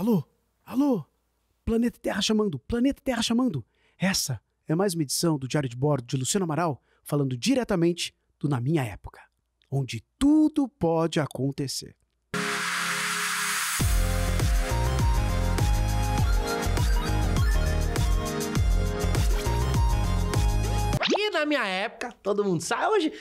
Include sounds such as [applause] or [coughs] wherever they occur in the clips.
Alô? Alô? Planeta Terra chamando, Planeta Terra chamando. Essa é mais uma edição do Diário de Bordo de Luciano Amaral, falando diretamente do Na Minha Época, onde tudo pode acontecer. E na minha época, todo mundo sabe, hoje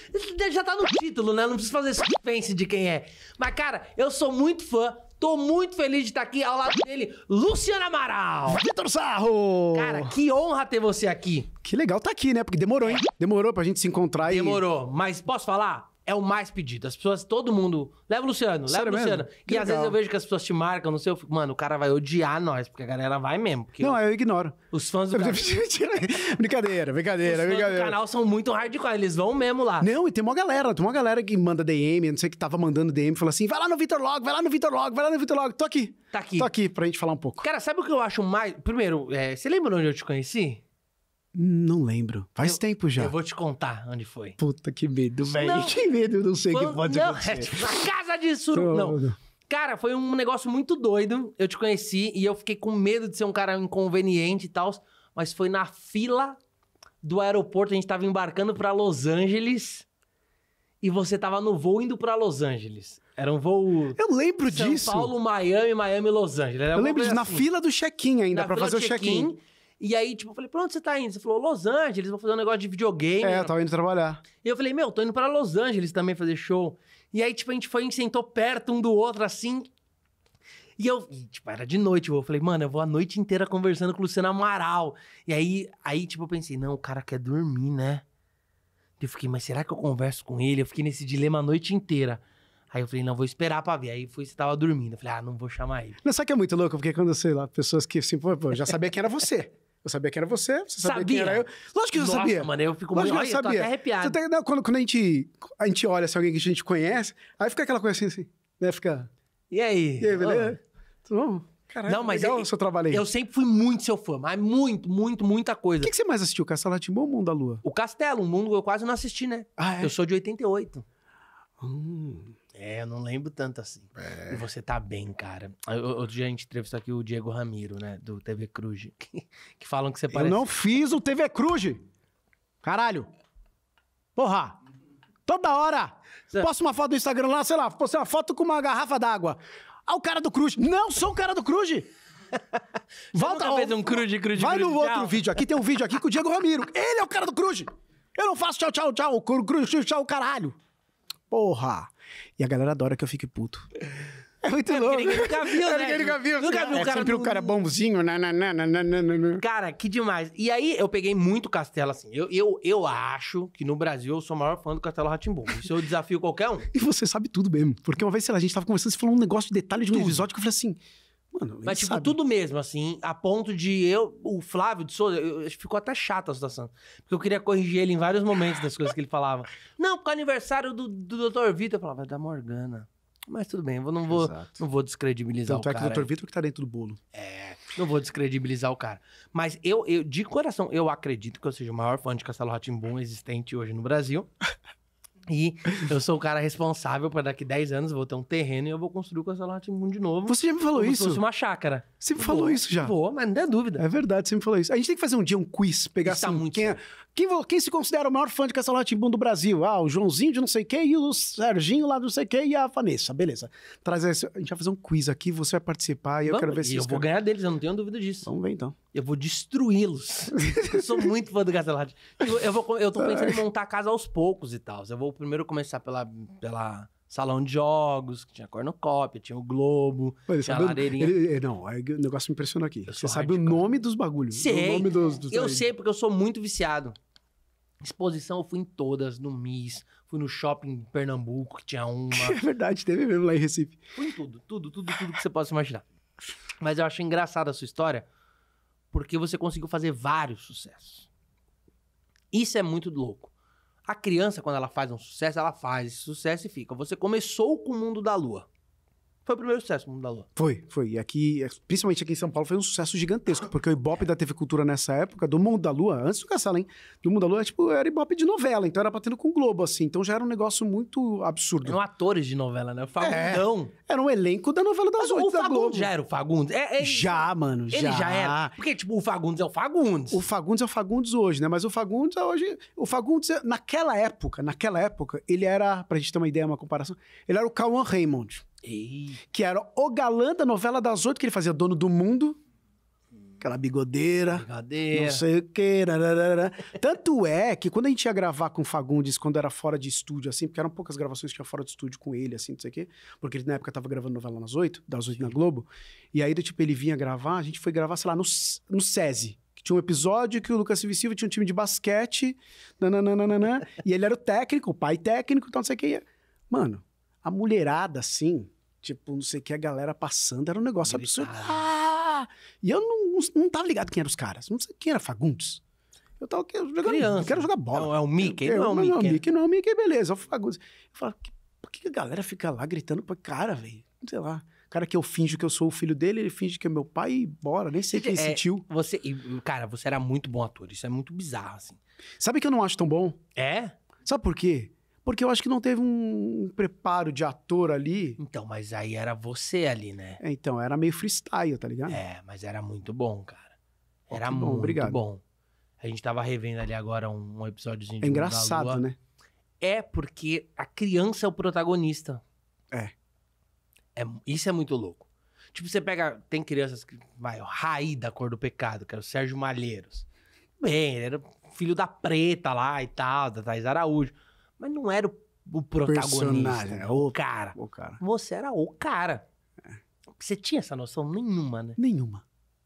já tá no título, né? Não preciso fazer suspense de quem é. Mas, cara, eu sou muito fã Tô muito feliz de estar aqui ao lado dele, Luciano Amaral. Vitor Sarro! Cara, que honra ter você aqui. Que legal tá aqui, né? Porque demorou, hein? Demorou pra gente se encontrar e... Demorou, mas posso falar? é o mais pedido. As pessoas, todo mundo. Leva o Luciano, Sério leva o Luciano. Mesmo? Que e legal. às vezes eu vejo que as pessoas te marcam, não sei, eu fico, mano, o cara vai odiar nós, porque a galera vai mesmo. Não, eu, eu ignoro. Os fãs do canal. [laughs] brincadeira, brincadeira, os brincadeira. Fãs do canal são muito hardcore, eles vão mesmo lá. Não, e tem uma galera, tem uma galera que manda DM, não sei que tava mandando DM, falou assim: vai lá no Vitor Log, vai lá no Vitor Log, vai lá no Vitor Log, tô aqui. Tá aqui. Tô aqui pra gente falar um pouco. Cara, sabe o que eu acho mais. Primeiro, é, você lembra onde eu te conheci? Não lembro. Faz eu, tempo já. Eu vou te contar onde foi. Puta, que medo, velho. Que medo, não sei o que pode não, acontecer. É [laughs] casa de suru... Não. Cara, foi um negócio muito doido. Eu te conheci e eu fiquei com medo de ser um cara inconveniente e tal. Mas foi na fila do aeroporto. A gente tava embarcando para Los Angeles. E você tava no voo indo para Los Angeles. Era um voo. Eu lembro São disso. São Paulo, Miami, Miami, Los Angeles. eu lembro disso. Assim. Na fila do check-in ainda, para fazer o check-in. check in e aí, tipo, eu falei, pra onde você tá indo? Você falou, Los Angeles, vou fazer um negócio de videogame. É, eu tava indo trabalhar. E eu falei, meu, tô indo pra Los Angeles também fazer show. E aí, tipo, a gente foi e sentou perto um do outro, assim. E eu, e, tipo, era de noite, eu falei, mano, eu vou a noite inteira conversando com o Luciano Amaral. E aí, aí, tipo, eu pensei, não, o cara quer dormir, né? Eu fiquei, mas será que eu converso com ele? Eu fiquei nesse dilema a noite inteira. Aí eu falei, não, vou esperar pra ver. Aí fui você tava dormindo. Eu falei, ah, não vou chamar ele. Não, sabe que é muito louco? Porque quando, sei lá, pessoas que assim, pô, pô já sabia que era você. Eu sabia que era você, você sabia, sabia. quem era eu. Lógico que eu Nossa, sabia. mano, eu fico muito... eu sabia. até arrepiado. Tá... Não, quando, quando a, gente, a gente olha se alguém que a gente conhece, aí fica aquela coisa assim, assim né? Fica... E aí? E aí, beleza? Oh. Tudo bom? Caralho, não, mas legal eu, seu trabalho aí. Eu sempre fui muito seu fã, mas muito, muito, muita coisa. O que, que, você mais assistiu? Castelo Ratimbom ou Mundo da Lua? O Castelo, o Mundo eu quase não assisti, né? Ah, é? Eu sou de 88. Hum... É, eu não lembro tanto assim. É. E você tá bem, cara. Outro dia a gente entrevistou aqui o Diego Ramiro, né? Do TV Cruz. [laughs] Que, que falam que você parece. Eu não fiz o TV Cruz! Caralho! Porra! Toda hora! Você... Posta uma foto do Instagram lá, sei lá, postei uma foto com uma garrafa d'água. Ah, o cara do Cruz! Não sou o cara do Cruz! [laughs] Volta ao... um cruz, cruz, Vai no outro tchau. vídeo aqui, tem um vídeo aqui com o Diego Ramiro. Ele é o cara do Cruz! Eu não faço tchau, tchau, tchau, Cruz, tchau, caralho! Porra! E a galera adora que eu fique puto. É muito é, louco. Ninguém nunca viu, é, né? Ninguém nunca viu. Nunca viu o é, cara. bombuzinho sempre o cara bonzinho. Né, né, né, cara, que demais. E aí, eu peguei muito Castelo, assim. Eu, eu, eu acho que no Brasil eu sou o maior fã do Castelo Ratimbu. Isso eu desafio qualquer um. [laughs] E você sabe tudo mesmo. Porque uma vez, sei lá, a gente tava conversando, você falou um negócio de detalhe de um episódio que eu falei assim... Mano, Mas, tipo, sabe. tudo mesmo, assim, a ponto de eu, o Flávio de Souza, eu, ficou até chato a situação. Porque eu queria corrigir ele em vários momentos das coisas que ele falava. [laughs] Não, porque é aniversário do, do Dr. Vitor. Eu falava, é da Morgana. Mas tudo bem, eu não vou, não vou descredibilizar Tanto o é cara. Tanto é que o Dr. Vitor que tá dentro do bolo. É, não vou descredibilizar o cara. Mas eu, eu de coração, eu acredito que eu seja o maior fã de Castelo Rá-Tim-Bum existente hoje no Brasil. [laughs] E eu sou o cara responsável para daqui 10 anos vou ter um terreno e eu vou construir o Castelo Rá-Tim-Bum de novo. Você já me falou como isso? Se fosse uma chácara. Você me falou vou, isso já. Vou, mas não dá dúvida. É verdade, você me falou isso. A gente tem que fazer um dia um quiz, pegar isso tá assim, tá muito quem, é, quem, quem se considera o maior fã de Castelo Ratimbum do Brasil? Ah, o Joãozinho de não sei quem, e o Serginho lá do não sei quem, e a Vanessa. Beleza. Traz esse, a gente vai fazer um quiz aqui, você vai participar, e Vamos, eu quero ver se. Eu vou ganhar deles, eu não tenho dúvida disso. Vamos ver então. Eu vou destruí-los. [laughs] eu sou muito fã do Castelo Eu, eu, vou, eu tô pensando em montar a casa aos poucos e tal. Eu vou primeiro começar pela. pela salão de jogos, que tinha cornucópia, tinha o Globo, Mas, tinha a ladeirinha. Ele, ele, não, é o negócio me impressiona aqui. Eu você sabe o nome dos bagulhos. Sei. O nome dos, dos eu sei, porque eu sou muito viciado. Exposição, eu fui em todas, no MIS, fui no shopping em Pernambuco, que tinha uma. [laughs] é verdade, teve mesmo lá em Recife. Fui em tudo, tudo, tudo, tudo que você possa imaginar. Mas eu acho engraçada a sua história, porque você conseguiu fazer vários sucessos. Isso é muito louco. A criança, quando ela faz um sucesso, ela faz esse sucesso e fica. Você começou com o mundo da lua foi o primeiro sucesso do Mundo da Lua. Foi, foi. E aqui, principalmente aqui em São Paulo, foi um sucesso gigantesco, porque o Ibope da TV Cultura nessa época, do Mundo da Lua, antes do Caçala, hein? Do Mundo da Lua, tipo, era Ibope de novela, então era batendo com o Globo, assim. Então já era um negócio muito absurdo. Eram atores de novela, né? O Fagundão. É, era um elenco da novela das oito da Globo. já era o Fagundes? É, já, mano, ele já. Ele já era. Porque, tipo, o Fagundes é o Fagundes. O Fagundes é o Fagundes hoje, né? Mas o Fagundes é hoje... O Fagundes, é, naquela época, naquela época, ele era, pra gente ter uma ideia, uma comparação, ele era o Cauan Raymond. Ei. Que era o galã da novela das oito que ele fazia, Dono do Mundo. Aquela bigodeira. Bigodeira. Não sei o que, Tanto é que quando a gente ia gravar com o Fagundes, quando era fora de estúdio, assim, porque eram poucas gravações que tinha fora de estúdio com ele, assim, não sei o quê. Porque ele na época tava gravando novela nas oito, das oito na Globo. E aí, do tipo, ele vinha gravar, a gente foi gravar, sei lá, no, no SESI tinha um episódio que o Lucas Silva tinha um time de basquete, nananana, e ele era o técnico, o pai técnico, então não sei o que. Mano, a mulherada, assim, tipo, não sei o que, a galera passando, era um negócio absurdo. Ah! E eu não, não, não tava ligado quem eram os caras. Não sei quem era Fagundes. Eu tava eu jogando, Criança. Eu quero jogar bola. Não, é o Mickey, não, é o Mickey. Não, é o Mickey, não, é o Mickey, beleza. É o Fagundes. Eu falo por que a galera fica lá gritando pra cara, velho? Sei lá cara que eu finjo que eu sou o filho dele, ele finge que é meu pai e bora. Nem sei quem é, sentiu. Você, cara, você era muito bom ator. Isso é muito bizarro, assim. Sabe que eu não acho tão bom? É? Sabe por quê? Porque eu acho que não teve um preparo de ator ali. Então, mas aí era você ali, né? então, era meio freestyle, tá ligado? É, mas era muito bom, cara. Era muito bom, obrigado. bom. A gente tava revendo ali agora um, um episódiozinho de É engraçado, né? É porque a criança é o protagonista. É. é. Isso é muito louco. Tipo, você pega. Tem crianças que. Vai, o Raí da Cor do Pecado, que era o Sérgio Malheiros. Bem, ele era filho da preta lá e tal, da Thais Araújo. Mas não era o, o protagonista. Personagem, é o cara. o cara. Você era o cara. É. Você tinha essa noção nenhuma, né? Nenhuma.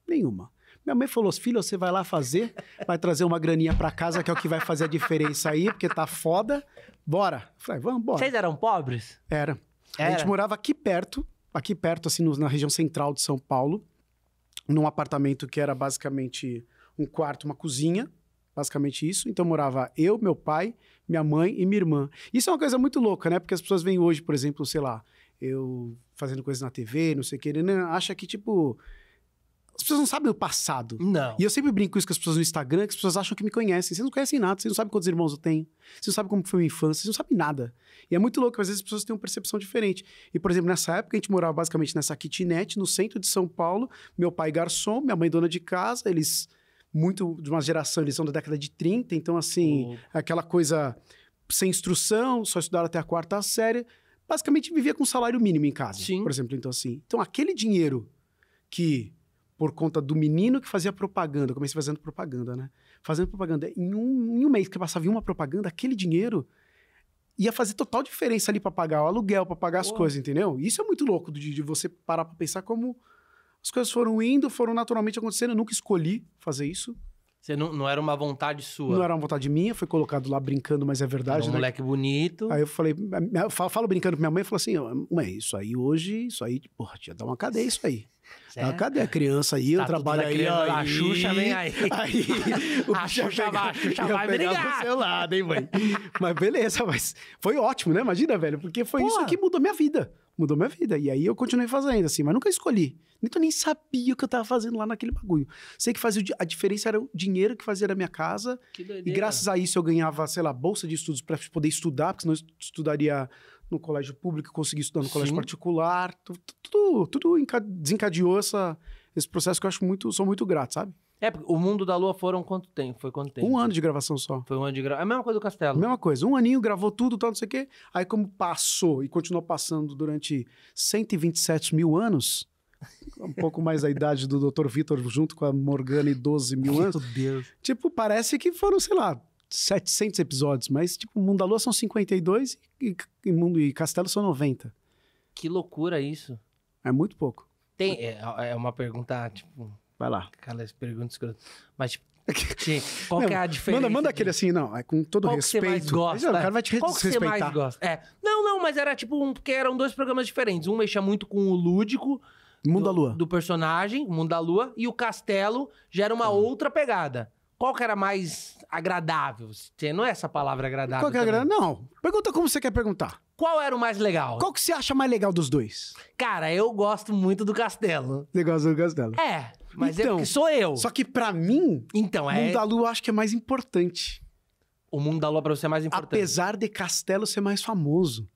Nenhuma. Minha mãe falou: filho, você vai lá fazer, vai trazer uma graninha para casa, que é o que vai fazer a diferença aí, porque tá foda. Bora. falei, vamos, bora. Vocês eram pobres? Era. Era. A gente morava aqui perto, aqui perto, assim, na região central de São Paulo, num apartamento que era basicamente um quarto, uma cozinha, Basicamente isso. Então morava eu, meu pai, minha mãe e minha irmã. Isso é uma coisa muito louca, né? Porque as pessoas vêm hoje, por exemplo, sei lá, eu fazendo coisas na TV, não sei o que, né, né? acha que, tipo, as pessoas não sabem o passado. Não. E eu sempre brinco isso com as pessoas no Instagram, que as pessoas acham que me conhecem. Vocês não conhecem nada, vocês não sabem quantos irmãos eu tenho, vocês não sabem como foi minha infância, vocês não sabem nada. E é muito louco, às vezes as pessoas têm uma percepção diferente. E, por exemplo, nessa época a gente morava basicamente nessa kitnet no centro de São Paulo, meu pai garçom, minha mãe dona de casa, eles muito de uma geração, eles são da década de 30, então, assim, uhum. aquela coisa sem instrução, só estudaram até a quarta série, basicamente vivia com salário mínimo em casa, Sim. por exemplo. Então, assim, então aquele dinheiro que, por conta do menino que fazia propaganda, comecei fazendo propaganda, né? Fazendo propaganda, em um, em um mês que eu passava em uma propaganda, aquele dinheiro ia fazer total diferença ali para pagar o aluguel, para pagar as coisas, entendeu? Isso é muito louco de, de você parar para pensar como as coisas foram indo, foram naturalmente acontecendo. Eu nunca escolhi fazer isso. Você não, não era uma vontade sua? Não era uma vontade minha, foi colocado lá brincando, mas é verdade. Era um né? moleque bonito. Aí eu falei, eu falo, falo, brincando com minha mãe, falou assim: mãe, isso aí hoje, isso aí, porra, tinha dar uma cadeia isso aí. Certo. [laughs] É. cadê a criança aí? Tá eu trabalho aí, aí. A Xuxa vem [laughs] aí. aí o [laughs] a Xuxa, pega, vai, a Xuxa vai brigar. seu lado, hein, mãe? mas beleza, mas foi ótimo, né? Imagina, velho, porque foi Porra. isso que mudou minha vida. Mudou minha vida. E aí eu continuei fazendo, assim, mas nunca escolhi. Então eu nem sabia o que eu tava fazendo lá naquele bagulho. Sei que fazia a diferença era o dinheiro que fazia da minha casa. Que E graças a isso eu ganhava, sei lá, bolsa de estudos para poder estudar, porque senão eu estudaria no colégio público, consegui estudar no Sim. colégio particular. Tudo, tudo, tudo desencadeou essa, esse processo que eu acho muito, sou muito grato, sabe? É, o Mundo da Lua foram quanto tempo? Foi quanto tempo? Um ano de gravação só. Foi um ano de gravação. É a mesma coisa do Castelo. Mesma coisa. Um aninho, gravou tudo, tal, não sei o quê. Aí, como passou e continuou passando durante 127 mil anos, um pouco mais a idade do Dr. Vitor junto com a Morgana e 12 mil anos. Meu Deus. Tipo, parece que foram, sei lá, 700 episódios, mas tipo, Mundo da Lua são 52 e, e, Mundo e Castelo são 90. Que loucura isso. É muito pouco. Tem, é, é uma pergunta, tipo... Vai lá. Aquelas perguntas escrotas. Mas, tipo, [laughs] qual não, que é a diferença? Manda, manda aquele assim, não, é com todo qual respeito. Que você mais gosta? o cara vai te qual que você mais gosta? É. Não, não, mas era tipo um, porque eram dois programas diferentes. Um mexia muito com o lúdico Mundo do, da Lua. Do personagem, Mundo da Lua, e o castelo gera uma uhum. outra pegada. Qual que era mais agradável? Não é essa palavra agradável. Qual que era? É agradável? Não. Pergunta como você quer perguntar. Qual era o mais legal? Qual que você acha mais legal dos dois? Cara, eu gosto muito do castelo. Você gosta do castelo? É, mas é então, é sou eu. Só que para mim, então, é... o Mundo da Lua eu acho que é mais importante. O Mundo da Lua pra você é mais importante. Apesar de Castelo ser mais famoso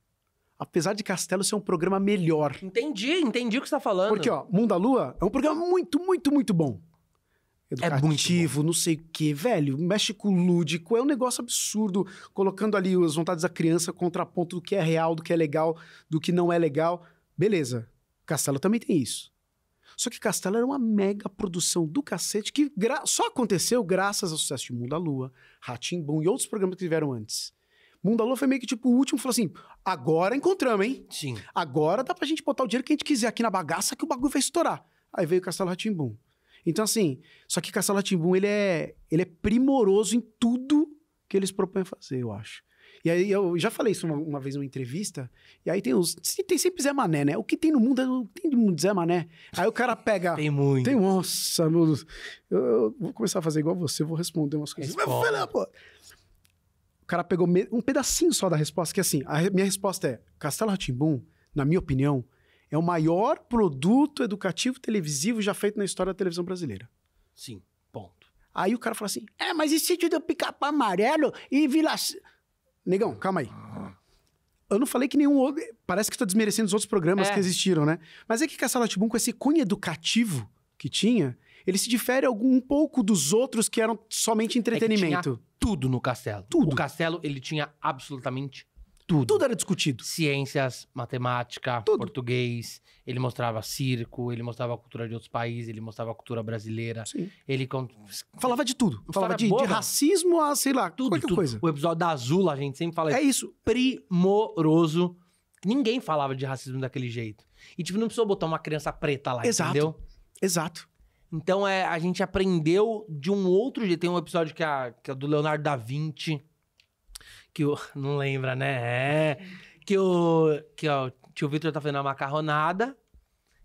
apesar de Castelo ser um programa melhor. Entendi, entendi o que você tá falando. Porque, ó, Mundo Lua é um programa muito, muito, muito bom. É Educativo, é não sei o quê, velho. México lúdico, é um negócio absurdo, colocando ali as vontades da criança, contraponto do que é real, do que é legal, do que não é legal. Beleza. Castelo também tem isso. Só que Castelo era uma mega produção do cacete que só aconteceu graças ao sucesso de Mundo à Lua, Ratimbum e outros programas que tiveram antes. Mundalô foi meio que tipo o último, falou assim: agora encontramos, hein? Sim. Agora dá pra gente botar o dinheiro que a gente quiser aqui na bagaça que o bagulho vai estourar. Aí veio o Castelo Ratimbum. Então, assim, só que Castelo Ratimbum, ele é, ele é primoroso em tudo que eles propõem fazer, eu acho. E aí eu já falei isso uma, uma vez uma entrevista, e aí tem os. Tem sempre Zé Mané, né? O que tem no mundo é, tem muito Zé Mané. Aí o cara pega. tem muito. Tem, nossa, meu Deus. Eu, eu, vou começar a fazer igual você, vou responder umas coisas. Mas, pô cara pegou um pedacinho só da resposta, que assim, a minha resposta é, Castelo Ratimbum, na minha opinião, é o maior produto educativo televisivo já feito na história da televisão brasileira. Sim, ponto. Aí o cara fala assim, é, mas e sítio pica Picapá Amarelo e Vila... Negão, calma aí. Eu não falei que nenhum outro... Parece que estou desmerecendo os outros programas é. que existiram, né? Mas é que Castelo Ratimbum, com esse cunho educativo que tinha, ele se difere algum, um pouco dos outros que eram somente é entretenimento. É tinha tudo no castelo. Tudo. O castelo, ele tinha absolutamente tudo. Tudo era discutido. Ciências, matemática, tudo. português. Ele mostrava circo, ele mostrava a cultura de outros países, ele mostrava a cultura brasileira. Sim. Ele falava de tudo. Falava de, de, racismo a, sei lá, tudo, qualquer tudo. coisa. O episódio da Azul, a gente sempre fala é, é isso. Primoroso. Ninguém falava de racismo daquele jeito. E, tipo, não precisou botar uma criança preta lá, Exato. entendeu? Exato. Então é, a gente aprendeu de um outro jeito. Tem um episódio que é, que é do Leonardo da Vinci, que o. [laughs] Não lembra, né? É. Que o. Que ó, o tio Vitor tá fazendo uma macarronada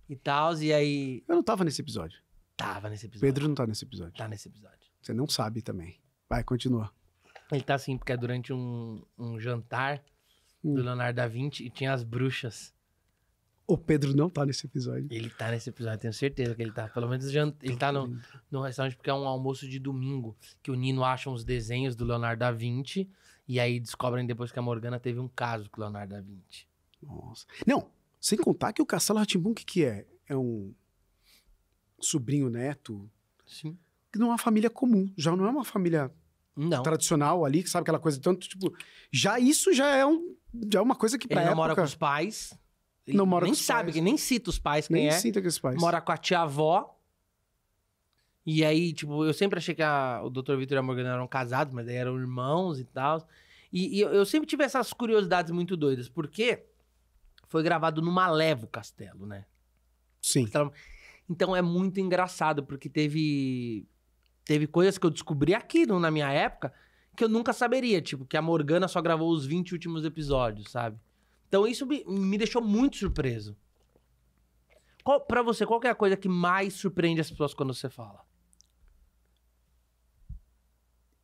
e tal, e aí. Eu não tava nesse episódio. Tava nesse episódio. Pedro não tá nesse episódio. Tá nesse episódio. Você não sabe também. Vai, continua. Ele tá assim, porque é durante um, um jantar hum. do Leonardo da Vinci e tinha as bruxas. O Pedro não tá nesse episódio. Ele tá nesse episódio, tenho certeza que ele tá. Pelo menos já ele tá no, no restaurante porque é um almoço de domingo que o Nino acha uns desenhos do Leonardo da Vinci e aí descobrem depois que a Morgana teve um caso com o Leonardo da Vinci. Nossa. Não, sem contar que o Castelo Ratimbum, o que, que é? É um sobrinho neto. Sim. Que não é uma família comum, já não é uma família não. tradicional ali, que sabe aquela coisa tanto, tipo, já isso já é um já é uma coisa que pega. época... mora com os pais. Não mora nem com os sabe, pais. que nem cita os pais quem nem é. cita que os pais. Mora com a tia-avó. E aí, tipo, eu sempre achei que a- o Dr. Vitor e a Morgana eram casados, mas aí eram irmãos e tal. E, e eu- eu sempre tive essas curiosidades muito doidas, porque foi gravado no Malevo Castelo, né? Sim. Então- Então é muito engraçado, porque teve teve coisas que eu descobri aqui no- na minha época que eu nunca saberia, tipo, que a Morgana só gravou os 20 últimos episódios, sabe? Então isso me, me deixou muito surpreso. Qual, pra você, qual é a coisa que mais surpreende as pessoas quando você fala?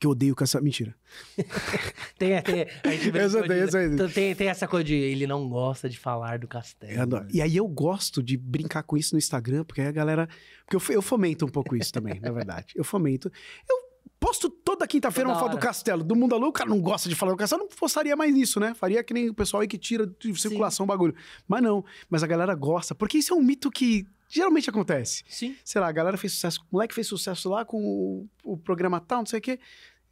que eu odeio caçar. Mentira. [laughs] tem, tem, a essa, né? tem, essa... Tem, tem essa coisa de ele não gosta de falar do castelo. Né? E aí eu gosto de brincar com isso no Instagram, porque aí a galera. Porque eu, eu fomento um pouco isso também, na verdade. Eu fomento. Eu, Posto toda quinta-feira uma foto do castelo. Do mundo alô, o cara não gosta de falar do castelo, não forçaria mais isso, né? Faria que nem o pessoal aí que tira de circulação Sim. o bagulho. Mas não, mas a galera gosta, porque isso é um mito que geralmente acontece. Sim. Sei lá, a galera fez sucesso, o moleque fez sucesso lá com o, o programa tal, não sei o quê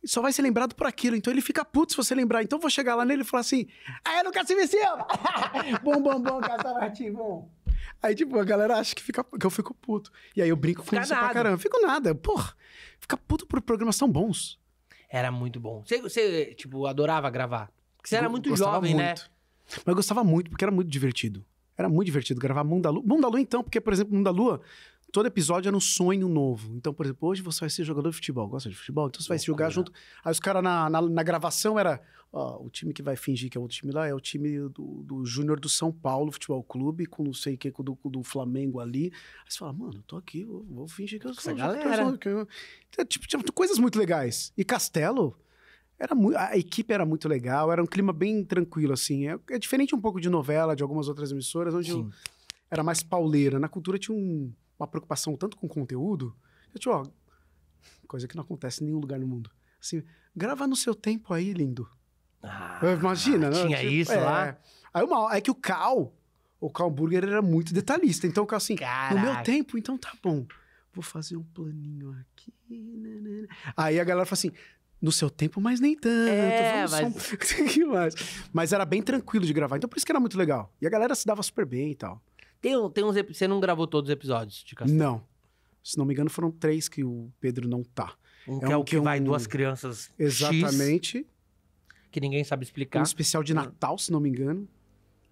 só vai ser lembrado por aquilo. Então ele fica puto se você lembrar. Então eu vou chegar lá nele e falar assim: Ah, eu nunca se [laughs] bom, bom, bom, Castelo Bom. Aí, tipo, a galera acha que, fica, que eu fico puto. E aí eu brinco com fica isso nada. pra caramba. Fico nada. Porra, fica puto por programas tão bons. Era muito bom. Você, você tipo, adorava gravar? Porque você era muito jovem, né? muito. né? Mas eu gostava muito, porque era muito divertido. Era muito divertido gravar Mundo da Lua. Mundo da Lua, então, porque, por exemplo, Mundo da Lua todo episódio era um sonho novo. Então, por exemplo, hoje você vai ser jogador de futebol, gosta de futebol, então você vai se jogar é. junto. Aí os caras na, na, na, gravação era, ó, o time que vai fingir que é outro time lá é o time do, do Júnior do São Paulo Futebol Clube, com não sei o que, com do, do Flamengo ali. Aí você fala, mano, tô aqui, vou, vou fingir que eu sou galera. Que eu... Então, tipo, tinha coisas muito legais. E Castelo, era muito, a equipe era muito legal, era um clima bem tranquilo, assim. É, é diferente um pouco de novela, de algumas outras emissoras, onde eu, era mais pauleira. Na cultura tinha um uma preocupação tanto com conteúdo, eu tipo, ó, coisa que não acontece em nenhum lugar no mundo. Assim, grava no seu tempo aí, lindo. Ah, Imagina, né? Tinha tipo, isso é, lá. É. Aí uma, é que o Cal, o Cal Burger era muito detalhista. Então o Cal assim, Caraca. no meu tempo, então tá bom. Vou fazer um planinho aqui. Né, né, né. Aí a galera fala assim, no seu tempo, mas nem tanto. É, mas... mas era bem tranquilo de gravar. Então por isso que era muito legal. E a galera se dava super bem e tal. Tem, tem uns. Você não gravou todos os episódios de Castelo? Não. Se não me engano, foram três que o Pedro não tá. Um que é, um, é o que, que vai um... duas crianças. Exatamente. X, que ninguém sabe explicar. Um especial de hum. Natal, se não me engano.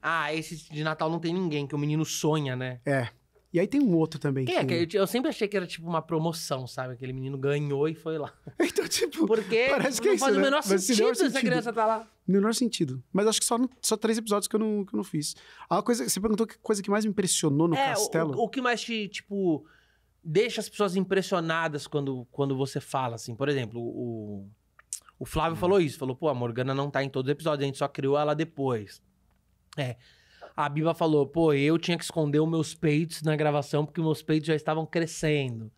Ah, esse de Natal não tem ninguém, que o menino sonha, né? É. E aí tem um outro também. É, que... que eu, eu, sempre achei que era tipo uma promoção, sabe? Aquele menino ganhou e foi lá. [laughs] Então, tipo. Porque parece que é não é isso, faz né? o menor Mas sentido, menor essa criança tá lá. Menor sentido. Mas acho que só, só três episódios que eu não, que eu não fiz. A coisa, você perguntou que coisa que mais me impressionou no é, castelo. O, o que mais te, tipo, deixa as pessoas impressionadas quando, quando você fala, assim. Por exemplo, o, o Flávio hum. falou isso. Falou, pô, a Morgana não tá em todos os episódios, a gente só criou ela depois. É a Biba falou: pô, eu tinha que esconder os meus peitos na gravação porque meus peitos já estavam crescendo.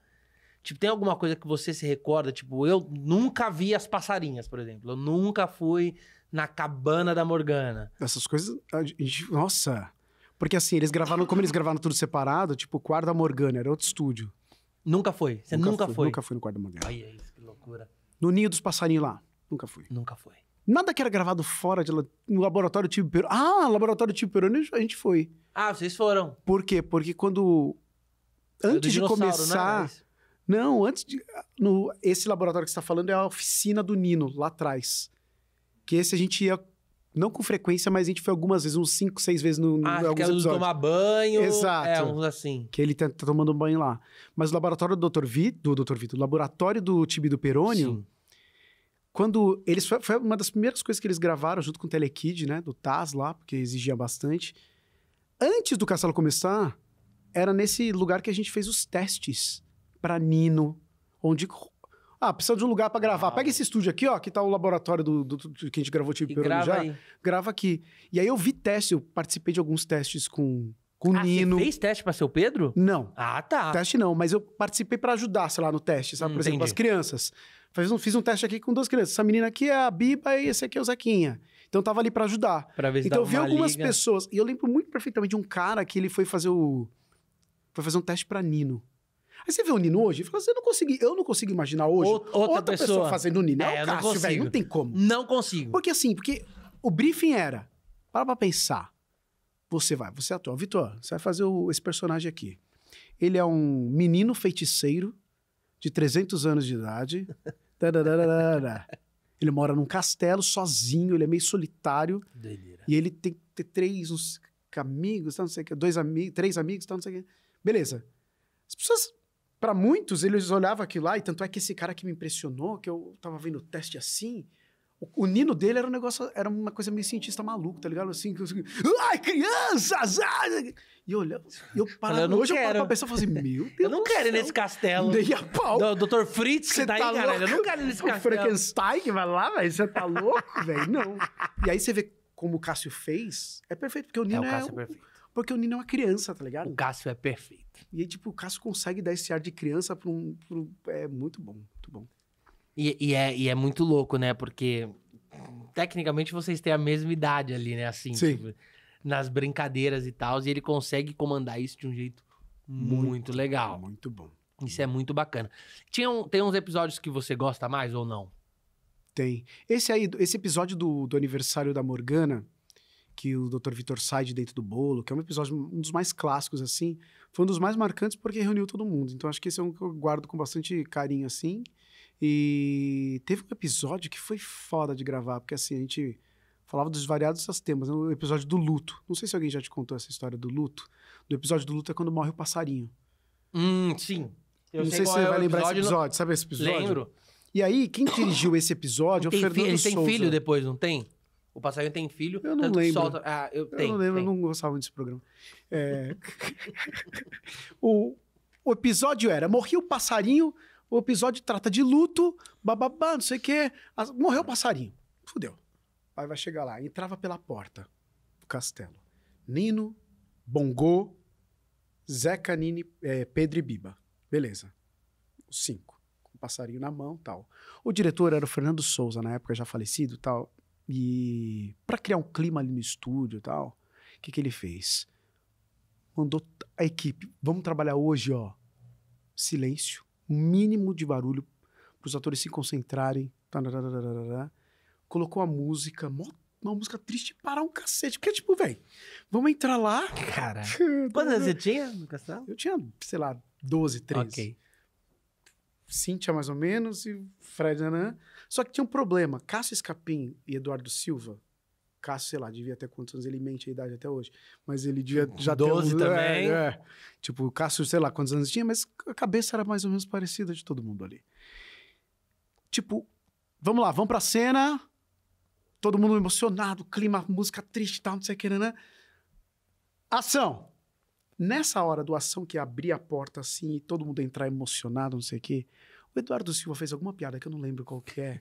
Tipo, tem alguma coisa que você se recorda? Tipo, eu nunca vi as passarinhas, por exemplo. Eu nunca fui na cabana da Morgana. Essas coisas. Gente, nossa! Porque assim, eles gravaram, como eles gravaram tudo separado, tipo, o quarto da Morgana era outro estúdio. Nunca foi. Você nunca, nunca foi? Nunca fui no quarto da Morgana. é isso, que loucura. No ninho dos passarinhos lá. Nunca fui. Nunca foi. Nada que era gravado fora de no laboratório tipo Peroni. Ah, laboratório tipo Peroni, a gente foi. Ah, vocês foram. Por quê? Porque quando antes de né? começar, não, antes de no esse laboratório que está falando é a oficina do Nino lá atrás. Que esse a gente ia não com frequência, mas a gente foi algumas vezes, uns 5, 6 vezes no, ah, no alguns episódios. tomar banho. Exato. É, uns assim. Que ele tá, tá tomando banho lá. Mas o laboratório do Dr. Vito, do Dr. Vito, o laboratório do Tibi do Perônio, Sim. Quando eles foi uma das primeiras coisas que eles gravaram junto com o Telekid, né, do Taz lá, porque exigia bastante. Antes do Castelo começar, era nesse lugar que a gente fez os testes para Nino, onde ah, precisa de um lugar para gravar. Ah. Pega esse estúdio aqui, ó, que tá o laboratório do, do, do que a gente gravou tipo grava já. Aí. Grava aqui. E aí eu vi teste, eu participei de alguns testes com com ah, Nino. Você fez teste para ser o Pedro? Não. Ah, tá. Teste não, mas eu participei para ajudar, sei lá, no teste, sabe? Por Entendi. exemplo, as crianças. Fiz um, fiz um teste aqui com duas crianças. Essa menina aqui é a Biba e esse aqui é o Zequinha. Então tava ali para ajudar. Pra ver se então eu vi algumas liga. pessoas. E eu lembro muito perfeitamente de um cara que ele foi fazer o. Foi fazer um teste para Nino. Aí você vê o Nino hoje e fala assim, eu não consegui, eu não consigo imaginar hoje outra, outra pessoa. pessoa. fazendo o Nino. É, é o Cássio, velho, não tem como. Não consigo. Porque assim, porque o briefing era, para pra pensar, você vai, você é atua. Vitor, você vai fazer o, esse personagem aqui. Ele é um menino feiticeiro de 300 anos de idade. [laughs] ele mora num castelo sozinho, ele é meio solitário. Delira. E ele tem que ter três uns amigos, tá, não sei o que, dois amigos, três amigos, tá, não sei o que. Beleza. As pessoas, para muitos, eles olhavam aquilo lá, e tanto é que esse cara que me impressionou, que eu tava vendo o teste assim, o, o, nino dele era um negócio, era uma coisa meio cientista maluco, tá ligado? Assim, que assim ai, crianças! Ai! E eu olhava, eu parava, eu não hoje quero. eu paro pra pensar e falo assim, meu [laughs] Deus Eu não quero céu. ir nesse castelo. Nem a pau. Do, Dr. Fritz, você daí, tá, tá cara, louco? eu não quero ir nesse o castelo. Frankenstein que vai lá, velho, você tá louco, velho? Não. E aí você vê como o Cássio fez, é perfeito, porque o é, Nino é... O Cássio é, é perfeito. Porque o Nino é uma criança, tá ligado? O Cássio é perfeito. E aí, tipo, o Cássio consegue dar esse ar de criança pra um... Pra um é muito bom, muito bom. E, e, é, e é muito louco, né? Porque tecnicamente vocês têm a mesma idade ali, né? Assim, tipo, nas brincadeiras e tal. E ele consegue comandar isso de um jeito muito, muito legal. Muito bom. Isso é muito bacana. Tinha um, tem uns episódios que você gosta mais ou não? Tem. Esse aí, esse episódio do, do aniversário da Morgana, que o Dr. Vitor sai de dentro do bolo, que é um episódio, um dos mais clássicos, assim, foi um dos mais marcantes porque reuniu todo mundo. Então acho que esse é um que eu guardo com bastante carinho, assim. E teve um episódio que foi foda de gravar, porque assim, a gente falava dos variados temas, né? o episódio do luto. Não sei se alguém já te contou essa história do luto. Do episódio do luto é quando morre o passarinho. Hum, sim. Eu não sei, sei se você é vai lembrar esse episódio, sabe esse episódio? Lembro. E aí, quem dirigiu esse episódio é o Fernando filho, Souza. Ele tem filho depois, não tem? O passarinho tem filho. Eu não lembro. Solta... Ah, eu, eu não lembro, tem. eu não gostava muito desse programa. É... [laughs] o, o episódio era: morria o passarinho, o episódio trata de luto, bababá, não sei o quê. Morreu o passarinho. Fudeu. Pai vai chegar lá. Entrava pela porta do castelo. Nino, Bongô, Zeca Nini, é, Pedro e Biba. Beleza. Os cinco. Com o passarinho na mão tal. O diretor era o Fernando Souza, na época já falecido tal. E para criar um clima ali no estúdio tal, o que, que ele fez? Mandou a equipe, vamos trabalhar hoje, ó. Silêncio mínimo de barulho para os atores se concentrarem. colocou a música, uma música triste para um cacete. Porque, tipo, velho, vamos entrar lá. Cara. [laughs] Quantas anos você tinha no castelo? Eu tinha, sei lá, 12, 13. Ok. Cíntia, mais ou menos, e Fred Anan, Só que tinha um problema. Cássio Escapim e Eduardo Silva, Cássio, sei lá, devia ter quantos anos ele mente a idade até hoje. Mas ele devia já 12 ter. 12 é, também. É, é. Tipo, o Cássio, sei lá quantos anos tinha, mas a cabeça era mais ou menos parecida de todo mundo ali. Tipo, vamos lá, vamos pra cena. Todo mundo emocionado, clima, música triste e tal, não sei o que, né? né. Ação! Nessa hora do ação que abrir a porta assim e todo mundo entrar emocionado, não sei o quê. O Eduardo Silva fez alguma piada que eu não lembro qual que é,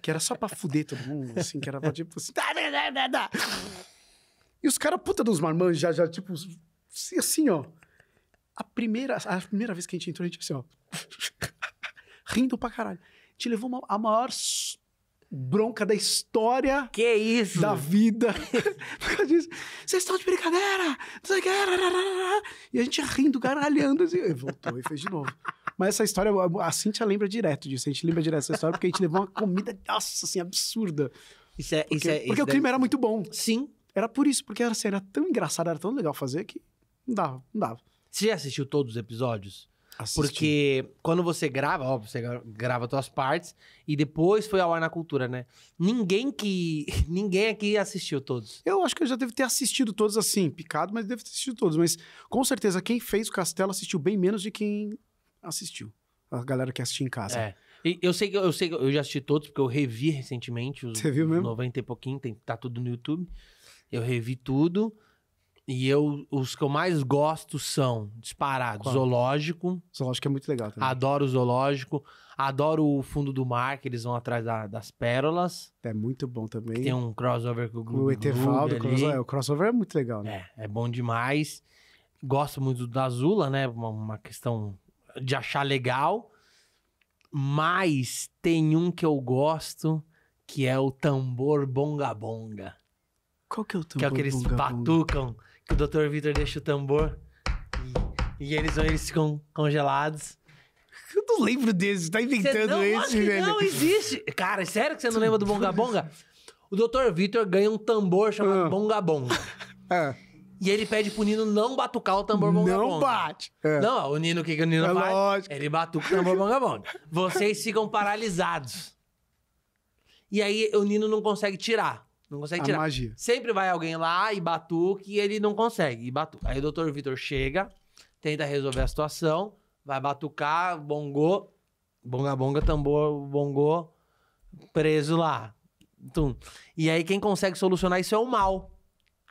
que era só pra fuder todo mundo, assim, que era tipo assim. Tá, tá, tá, e os caras, puta dos marmanjos, já, já, tipo, assim, ó. A primeira, a primeira vez que a gente entrou, a gente assim, ó. [laughs] rindo pra caralho. Te levou uma, a maior bronca da história. Que isso? Da vida. [laughs] Por causa disso. Vocês estão de brincadeira! E a gente rindo, caralhando, Assim, e voltou e fez de novo. Mas essa história, a Cintia lembra direto disso. A gente lembra direto dessa história porque a gente levou uma comida, nossa, assim, absurda. Isso é. Porque, isso é, porque isso o clima é era muito bom. Sim. Era por isso, porque era, assim, era tão engraçado, era tão legal fazer que não dava, não dava. Você já assistiu todos os episódios? Assisti. Porque quando você grava, óbvio, você grava suas partes e depois foi ao ar na cultura, né? Ninguém que. [laughs] Ninguém aqui assistiu todos. Eu acho que eu já devo ter assistido todos assim, picado, mas devo ter assistido todos. Mas com certeza quem fez o Castelo assistiu bem menos de quem assistiu. A galera que assistiu em casa. É. E eu sei que eu sei que eu já assisti todos, porque eu revi recentemente os Você viu mesmo? 90 e pouquinho, tem, tá tudo no YouTube. Eu revi tudo. E eu, os que eu mais gosto são disparados. Qual? Zoológico. Zoológico é muito legal também. Adoro o zoológico. Adoro o fundo do mar, que eles vão atrás da, das pérolas. É muito bom também. Tem um crossover com o Globo. O Etevaldo, crossover, é, o crossover é muito legal, né? É, é bom demais. Gosto muito da Azula, né? Uma, uma questão de achar legal. Mas tem um que eu gosto, que é o tambor bonga-bonga. Qual que é o tambor? Que é o que eles bonga -bonga? batucam, que o Dr. Vitor deixa o tambor e, e eles, eles ficam congelados. Eu não lembro desse, tá inventando não, esse, velho. Não existe. Cara, sério que você não lembra do Bonga Bonga? O Dr. Vitor ganha um tambor chamado ah. Bonga Bonga. [laughs] ah. E ele pede pro Nino não batucar o tambor bonga Não bate. É. Não, o Nino, o que, que o Nino é faz? Lógico. Ele batuca o tambor bonga bonga. Vocês ficam paralisados. E aí o Nino não consegue tirar. Não consegue a tirar. Magia. Sempre vai alguém lá e batuca e ele não consegue. E batuca. Aí o doutor Vitor chega, tenta resolver a situação, vai batucar, bongô, bonga bonga, tambor, bongô, preso lá. Tum. E aí quem consegue solucionar isso é o mal.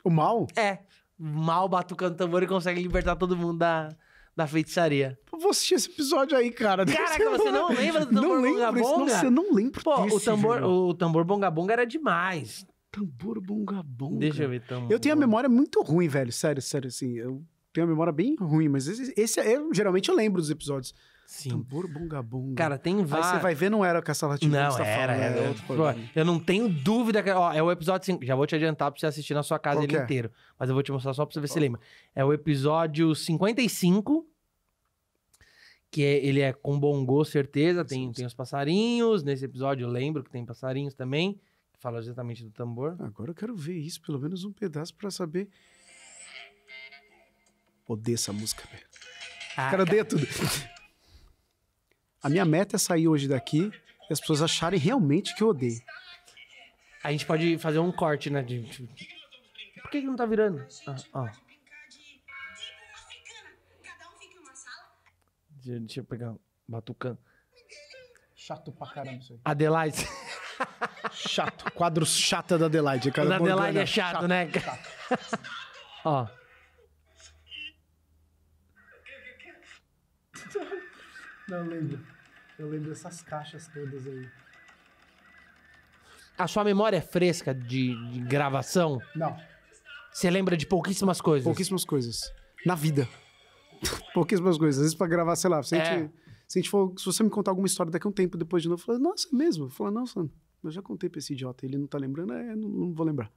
O mal? É mal batucando tambor e consegue libertar todo mundo da, da feitiçaria. Eu vou assistir esse episódio aí, cara. Caraca, você não lembra do tambor não lembro, bonga bonga? Isso, eu não lembra Pô, o tambor, jogo. o tambor bonga bonga era demais. Tambor bonga bonga. Deixa eu ver tambor. Eu tenho a memória muito ruim, velho. Sério, sério, assim. Eu tenho a memória bem ruim, mas esse, esse é, eu, geralmente eu lembro dos episódios. Sim. Tambor bunga bunga. Cara, tem vários. você vai ver, não era o Caçalatinho Não, que era, falando, é era. Outro eu não tenho dúvida. Que, ó, é o episódio 5. Já vou te adiantar pra você assistir na sua casa Qual ele é? inteiro. Mas eu vou te mostrar só pra você ver se lembra. É o episódio 55. Que é, ele é com bongô, certeza. Tem, tem os passarinhos. Nesse episódio eu lembro que tem passarinhos também. Que fala exatamente do tambor. Agora eu quero ver isso, pelo menos um pedaço para saber. Odeio essa música, velho. Ah, cara, cara. tudo. [laughs] A minha meta é sair hoje daqui e as pessoas acharem realmente que eu odeio. A gente pode fazer um corte, né? De, tipo, por que, que não tá virando? Ah, ó. Deixa eu pegar batucando. Chato pra caramba isso aí. Adelaide. chato. Quadro chata da Adelaide. Cara, da Adelaide é chato, chato né? Chato. ó. Não, eu lembro. Eu lembro dessas caixas todas aí. A sua memória é fresca de, de gravação? Não. Você lembra de pouquíssimas coisas? Pouquíssimas coisas. Na vida. [laughs] pouquíssimas coisas. Às vezes pra gravar, sei lá, se, é. gente, se, a gente for, se você me contar alguma história daqui a um tempo depois de novo, eu falo, nossa, é mesmo? Eu falo, nossa, eu já contei pra esse idiota, ele não tá lembrando, é, não, não vou lembrar.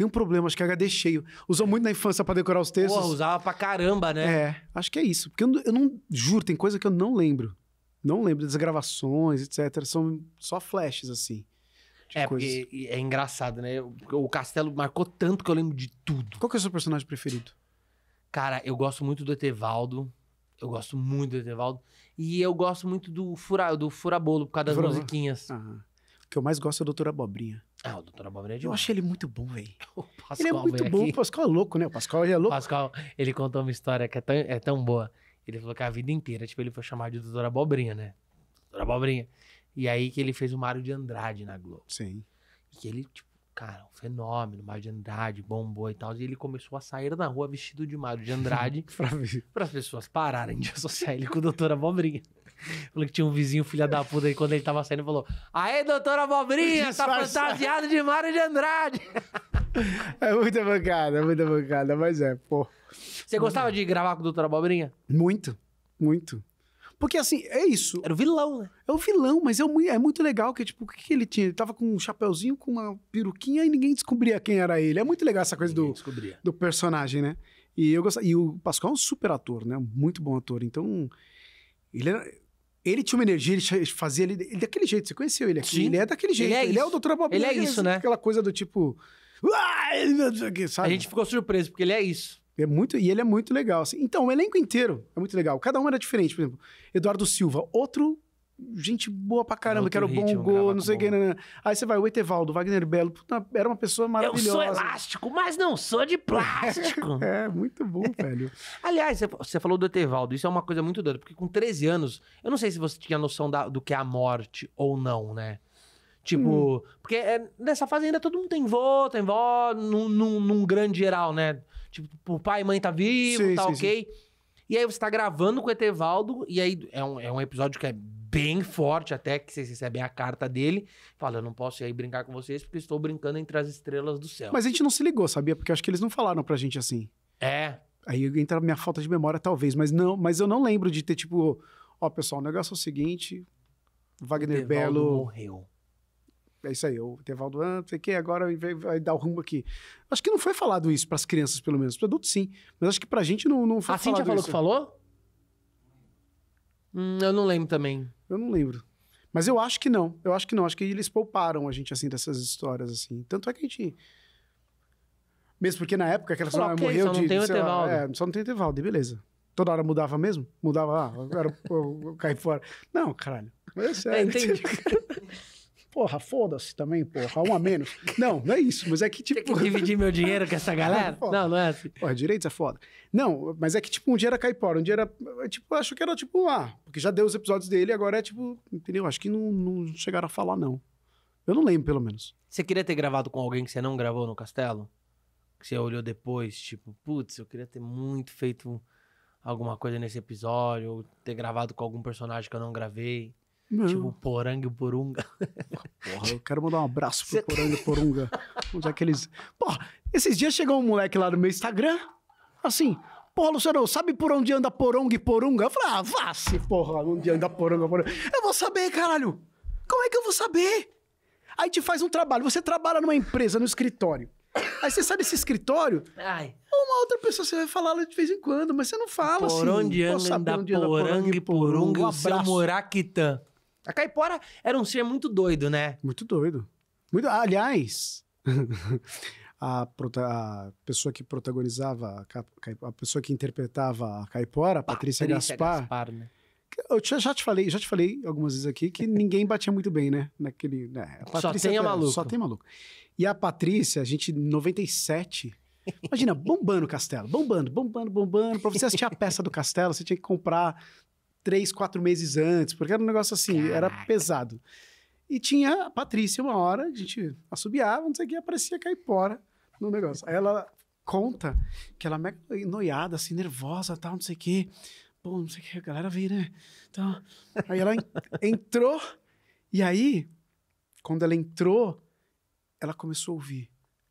Tem um problema, acho que é HD cheio. Usou muito na infância para decorar os textos. Porra, usava pra caramba, né? É, acho que é isso. Porque eu não, eu não juro, tem coisa que eu não lembro. Não lembro das gravações, etc. São só flashes, assim. É, porque é engraçado, né? O Castelo marcou tanto que eu lembro de tudo. Qual que é o seu personagem preferido? Cara, eu gosto muito do Etevaldo. Eu gosto muito do Etevaldo. E eu gosto muito do, fura, do Furabolo, por causa das Furabolo. musiquinhas. Ah, o que eu mais gosto é o Doutor Abobrinha. Ah, o Dr. Abobrinha é Eu achei ele muito bom, velho. [laughs] Ele é muito bom, aqui. o Pascoal é louco, né? O Pascoal é louco. Pascoal, ele contou uma história que é tão, é tão boa. Ele falou que a vida inteira, tipo, ele foi chamado de Doutor Abobrinha, né? Doutor Abobrinha. E aí que ele fez o Mário de Andrade na Globo. Sim. E que ele, tipo, cara, um fenômeno, Mário de Andrade, bombou e tal. E ele começou a sair na rua vestido de Mário de Andrade [laughs] para as pessoas pararem de associar ele com o doutor Abobrinha falou que tinha um vizinho filha da puta e quando ele tava saindo falou: Aê, doutora Bobrinha tá fantasiado de Mário de Andrade. [laughs] é muita bancada, é muita bancada, mas é, pô. Você gostava de gravar com o doutora Bobrinha Muito, muito. Porque assim, é isso. Era o vilão, né? É o vilão, mas é, é muito legal que, tipo, o que, que, ele tinha? Ele tava com um chapeuzinho, com uma peruquinha e ninguém descobria quem era ele. É muito legal essa coisa do, do, personagem, né? E eu gostava, E o Pascoal é um super ator, né? Muito bom ator. Então, ele era. Ele tinha uma energia, ele fazia ele, ele daquele jeito, você conheceu ele aqui. Sim. Ele é daquele jeito. Ele é, ele é o Dr. Bob. Ele é isso, né? Aquela coisa do tipo. Sabe? A gente ficou surpreso, porque ele é isso. É muito, e ele é muito legal. Assim. Então, o elenco inteiro é muito legal. Cada um era diferente. Por exemplo, Eduardo Silva, outro gente boa pra caramba, Outro que era o Bongo, ritmo, não sei o que. Né, né, né. Aí você vai, o Etevaldo, Wagner Belo, puta, era uma pessoa maravilhosa. Eu sou elástico, mas não sou de plástico. [laughs] é, muito bom, [laughs] velho. Aliás, você falou do Etevaldo, isso é uma coisa muito doida, porque com 13 anos, eu não sei se você tinha noção da, do que é a morte ou não, né? Tipo, hum. porque é, nessa fase ainda todo mundo tem vô, tem vó, num, num, num grande geral, né? Tipo, o pai e mãe tá vivo, sim, tá sim, ok. Sim. E aí você tá gravando com o Etevaldo, e aí é um, é um episódio que é bem forte, até que vocês recebem a carta dele. Fala, eu não posso ir aí brincar com vocês porque estou brincando entre as estrelas do céu. Mas a gente não se ligou, sabia? Porque acho que eles não falaram pra gente assim. É. Aí entra a minha falta de memória, talvez, mas não, mas eu não lembro de ter, tipo, ó, oh, pessoal, o negócio é o seguinte: Wagner o Belo. morreu. É isso aí, o Tevaldo, ah, não sei o que, agora vai, dar o rumo aqui. Acho que não foi falado isso para as crianças, pelo menos. Para adultos, sim. Mas acho que para a gente não, não foi a falado. A Cintia falou que falou? Hum, eu não lembro também. Eu não lembro. Mas eu acho que não. Eu acho que não. Acho que eles pouparam a gente, assim, dessas histórias, assim. Tanto é que a gente... Mesmo porque na época aquela só ah, okay, morreu só não de... Tem o lá, é, só não tem o Etevaldo, beleza. Toda hora mudava mesmo? Mudava, ah, eu, eu, [laughs] eu, eu caí fora. Não, caralho. É sério. É, entendi. [laughs] porra, foda-se também, porra, um a menos. não, não é isso, mas é que tipo. Tem que tipo, dividir meu dinheiro com essa [laughs] é galera? não, não é assim. Porra, direitos é foda. Não, mas é que tipo, um dia era é caipora, um dia era. É, tipo, acho que era tipo, ah, porque já deu os episódios dele, agora é tipo, entendeu? Acho que não, não chegaram a falar, não. Eu não lembro, pelo menos. Você queria ter gravado com alguém que você não gravou no castelo? Que você olhou depois, tipo, putz, eu queria ter muito feito alguma coisa nesse episódio, ou ter gravado com algum personagem que eu não gravei. Não. Tipo Poranga e Porunga. Porra, eu quero mandar um abraço pro Cê... Poranga e Porunga. Uns aqueles. É porra, esses dias chegou um moleque lá no meu Instagram, assim. Porra, Luciano, sabe por onde anda Poronga e Porunga? Eu falei, ah, vá se porra, onde anda Poronga e Porunga. Eu vou saber, caralho. Como é que eu vou saber? Aí te faz um trabalho. Você trabalha numa empresa, no escritório. Aí você sabe esse escritório? Ai. Uma outra pessoa você vai falar de vez em quando, mas você não fala por assim. Por onde anda, anda, poranga, e porunga, um abraço. o seu Moraquitã. A caipora era um ser muito doido, né? Muito doido. Muito, aliás, [laughs] a, a, pessoa que protagonizava, a, a, pessoa que interpretava a caipora, Patrícia, Patrícia Gaspar. Gaspar né? Eu já te falei, já te falei algumas vezes aqui que ninguém batia muito bem, né? Naquele, né? só tem a maluco. Só tem maluco. E a Patrícia, a gente, 97, Imagina, bombando o castelo, bombando, bombando, bombando. Pra você assistir a peça do castelo, você tinha que comprar três, quatro meses antes, porque era um negócio assim, Caraca. era pesado. E tinha a Patrícia uma hora, a gente assobiava, não sei o que, aparecia caipora no negócio. Aí ela conta que ela é mega noiada, assim, nervosa, tal, não sei o que. Pô, não sei o que, a galera veio, né? Então, aí ela [laughs] entrou, e aí, quando ela entrou, ela começou a ouvir,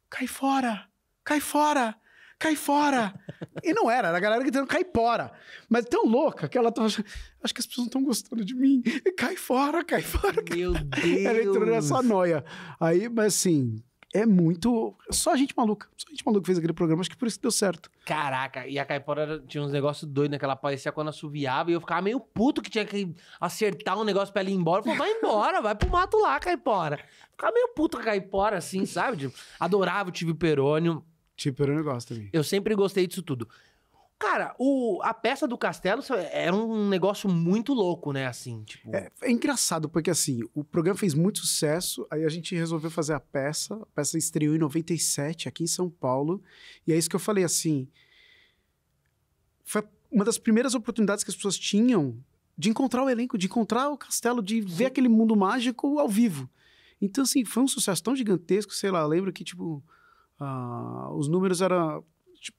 cai fora, cai fora, cai fora! e não era, era a galera gritando caipora. Mas tão louca que ela tava achando, acho que as pessoas não estão gostando de mim. Cai fora, cai fora. Meu [laughs] Deus! Ela entrou nessa noia. Aí, mas assim, é muito. Só gente maluca. Só gente maluca fez aquele programa, acho que por isso que deu certo. Caraca, e a Caipora tinha uns negócios doidos, né? Que ela aparecia quando assoviava e eu ficava meio puto que tinha que acertar um negócio pra ela ir embora. falei, vai embora, vai pro mato lá, Caipora. Ficava meio puto com a Caipora, assim, sabe? Tipo, adorava o Tive Perônio. Tipo, era um negócio também. Eu sempre gostei disso tudo. Cara, o, a peça do castelo é, era um negócio muito louco, né? Assim, tipo. É, é, engraçado, porque assim, o programa fez muito sucesso, aí a gente resolveu fazer a peça. A peça estreou em 97 aqui em São Paulo. E é isso que eu falei assim. Foi uma das primeiras oportunidades que as pessoas tinham de encontrar o elenco, de encontrar o castelo, de ver aquele mundo mágico ao vivo. Então, assim, foi um sucesso tão gigantesco, sei lá, lembro que, tipo ah, os números eram. Tipo,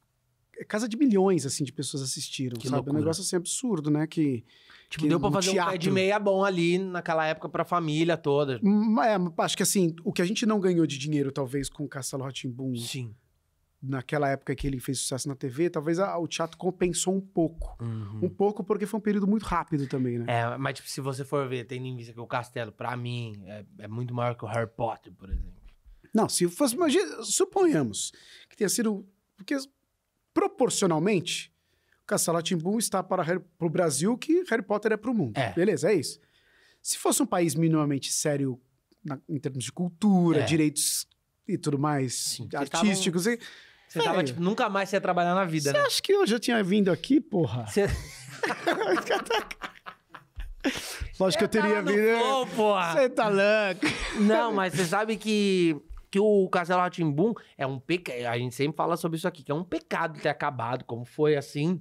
é casa de milhões, assim, de pessoas assistiram, que sabe? É loucura. Um negócio assim absurdo, né? Que. Tipo, que deu pra fazer teatro... um pé de meia bom ali naquela época pra família toda. É, acho que assim, o que a gente não ganhou de dinheiro, talvez, com o Castelo Rotimboom. Sim naquela época que ele fez sucesso na TV, talvez a, o teatro compensou um pouco. Uhum. Um pouco porque foi um período muito rápido também, né? É, mas tipo, se você for ver, tem em vista que o Castelo, para mim, é, é, muito maior que o Harry Potter, por exemplo. Não, se fosse, imagina, suponhamos que tenha sido. Porque proporcionalmente, Caçalatimbu está para, para o Brasil que Harry Potter é para o mundo. É. Beleza, é isso. Se fosse um país minimamente sério na, em termos de cultura, é. direitos e tudo mais, Sim, artísticos. e, você tava, é. tipo, nunca mais você ia trabalhar na vida, você né? Você acha que eu já tinha vindo aqui, porra? Você... [laughs] Lógico que eu teria tá vindo. porra. Você tá louco. Não, mas você sabe que que o Castelo Ratimbum é um pecado. A gente sempre fala sobre isso aqui, que é um pecado ter acabado, como foi assim.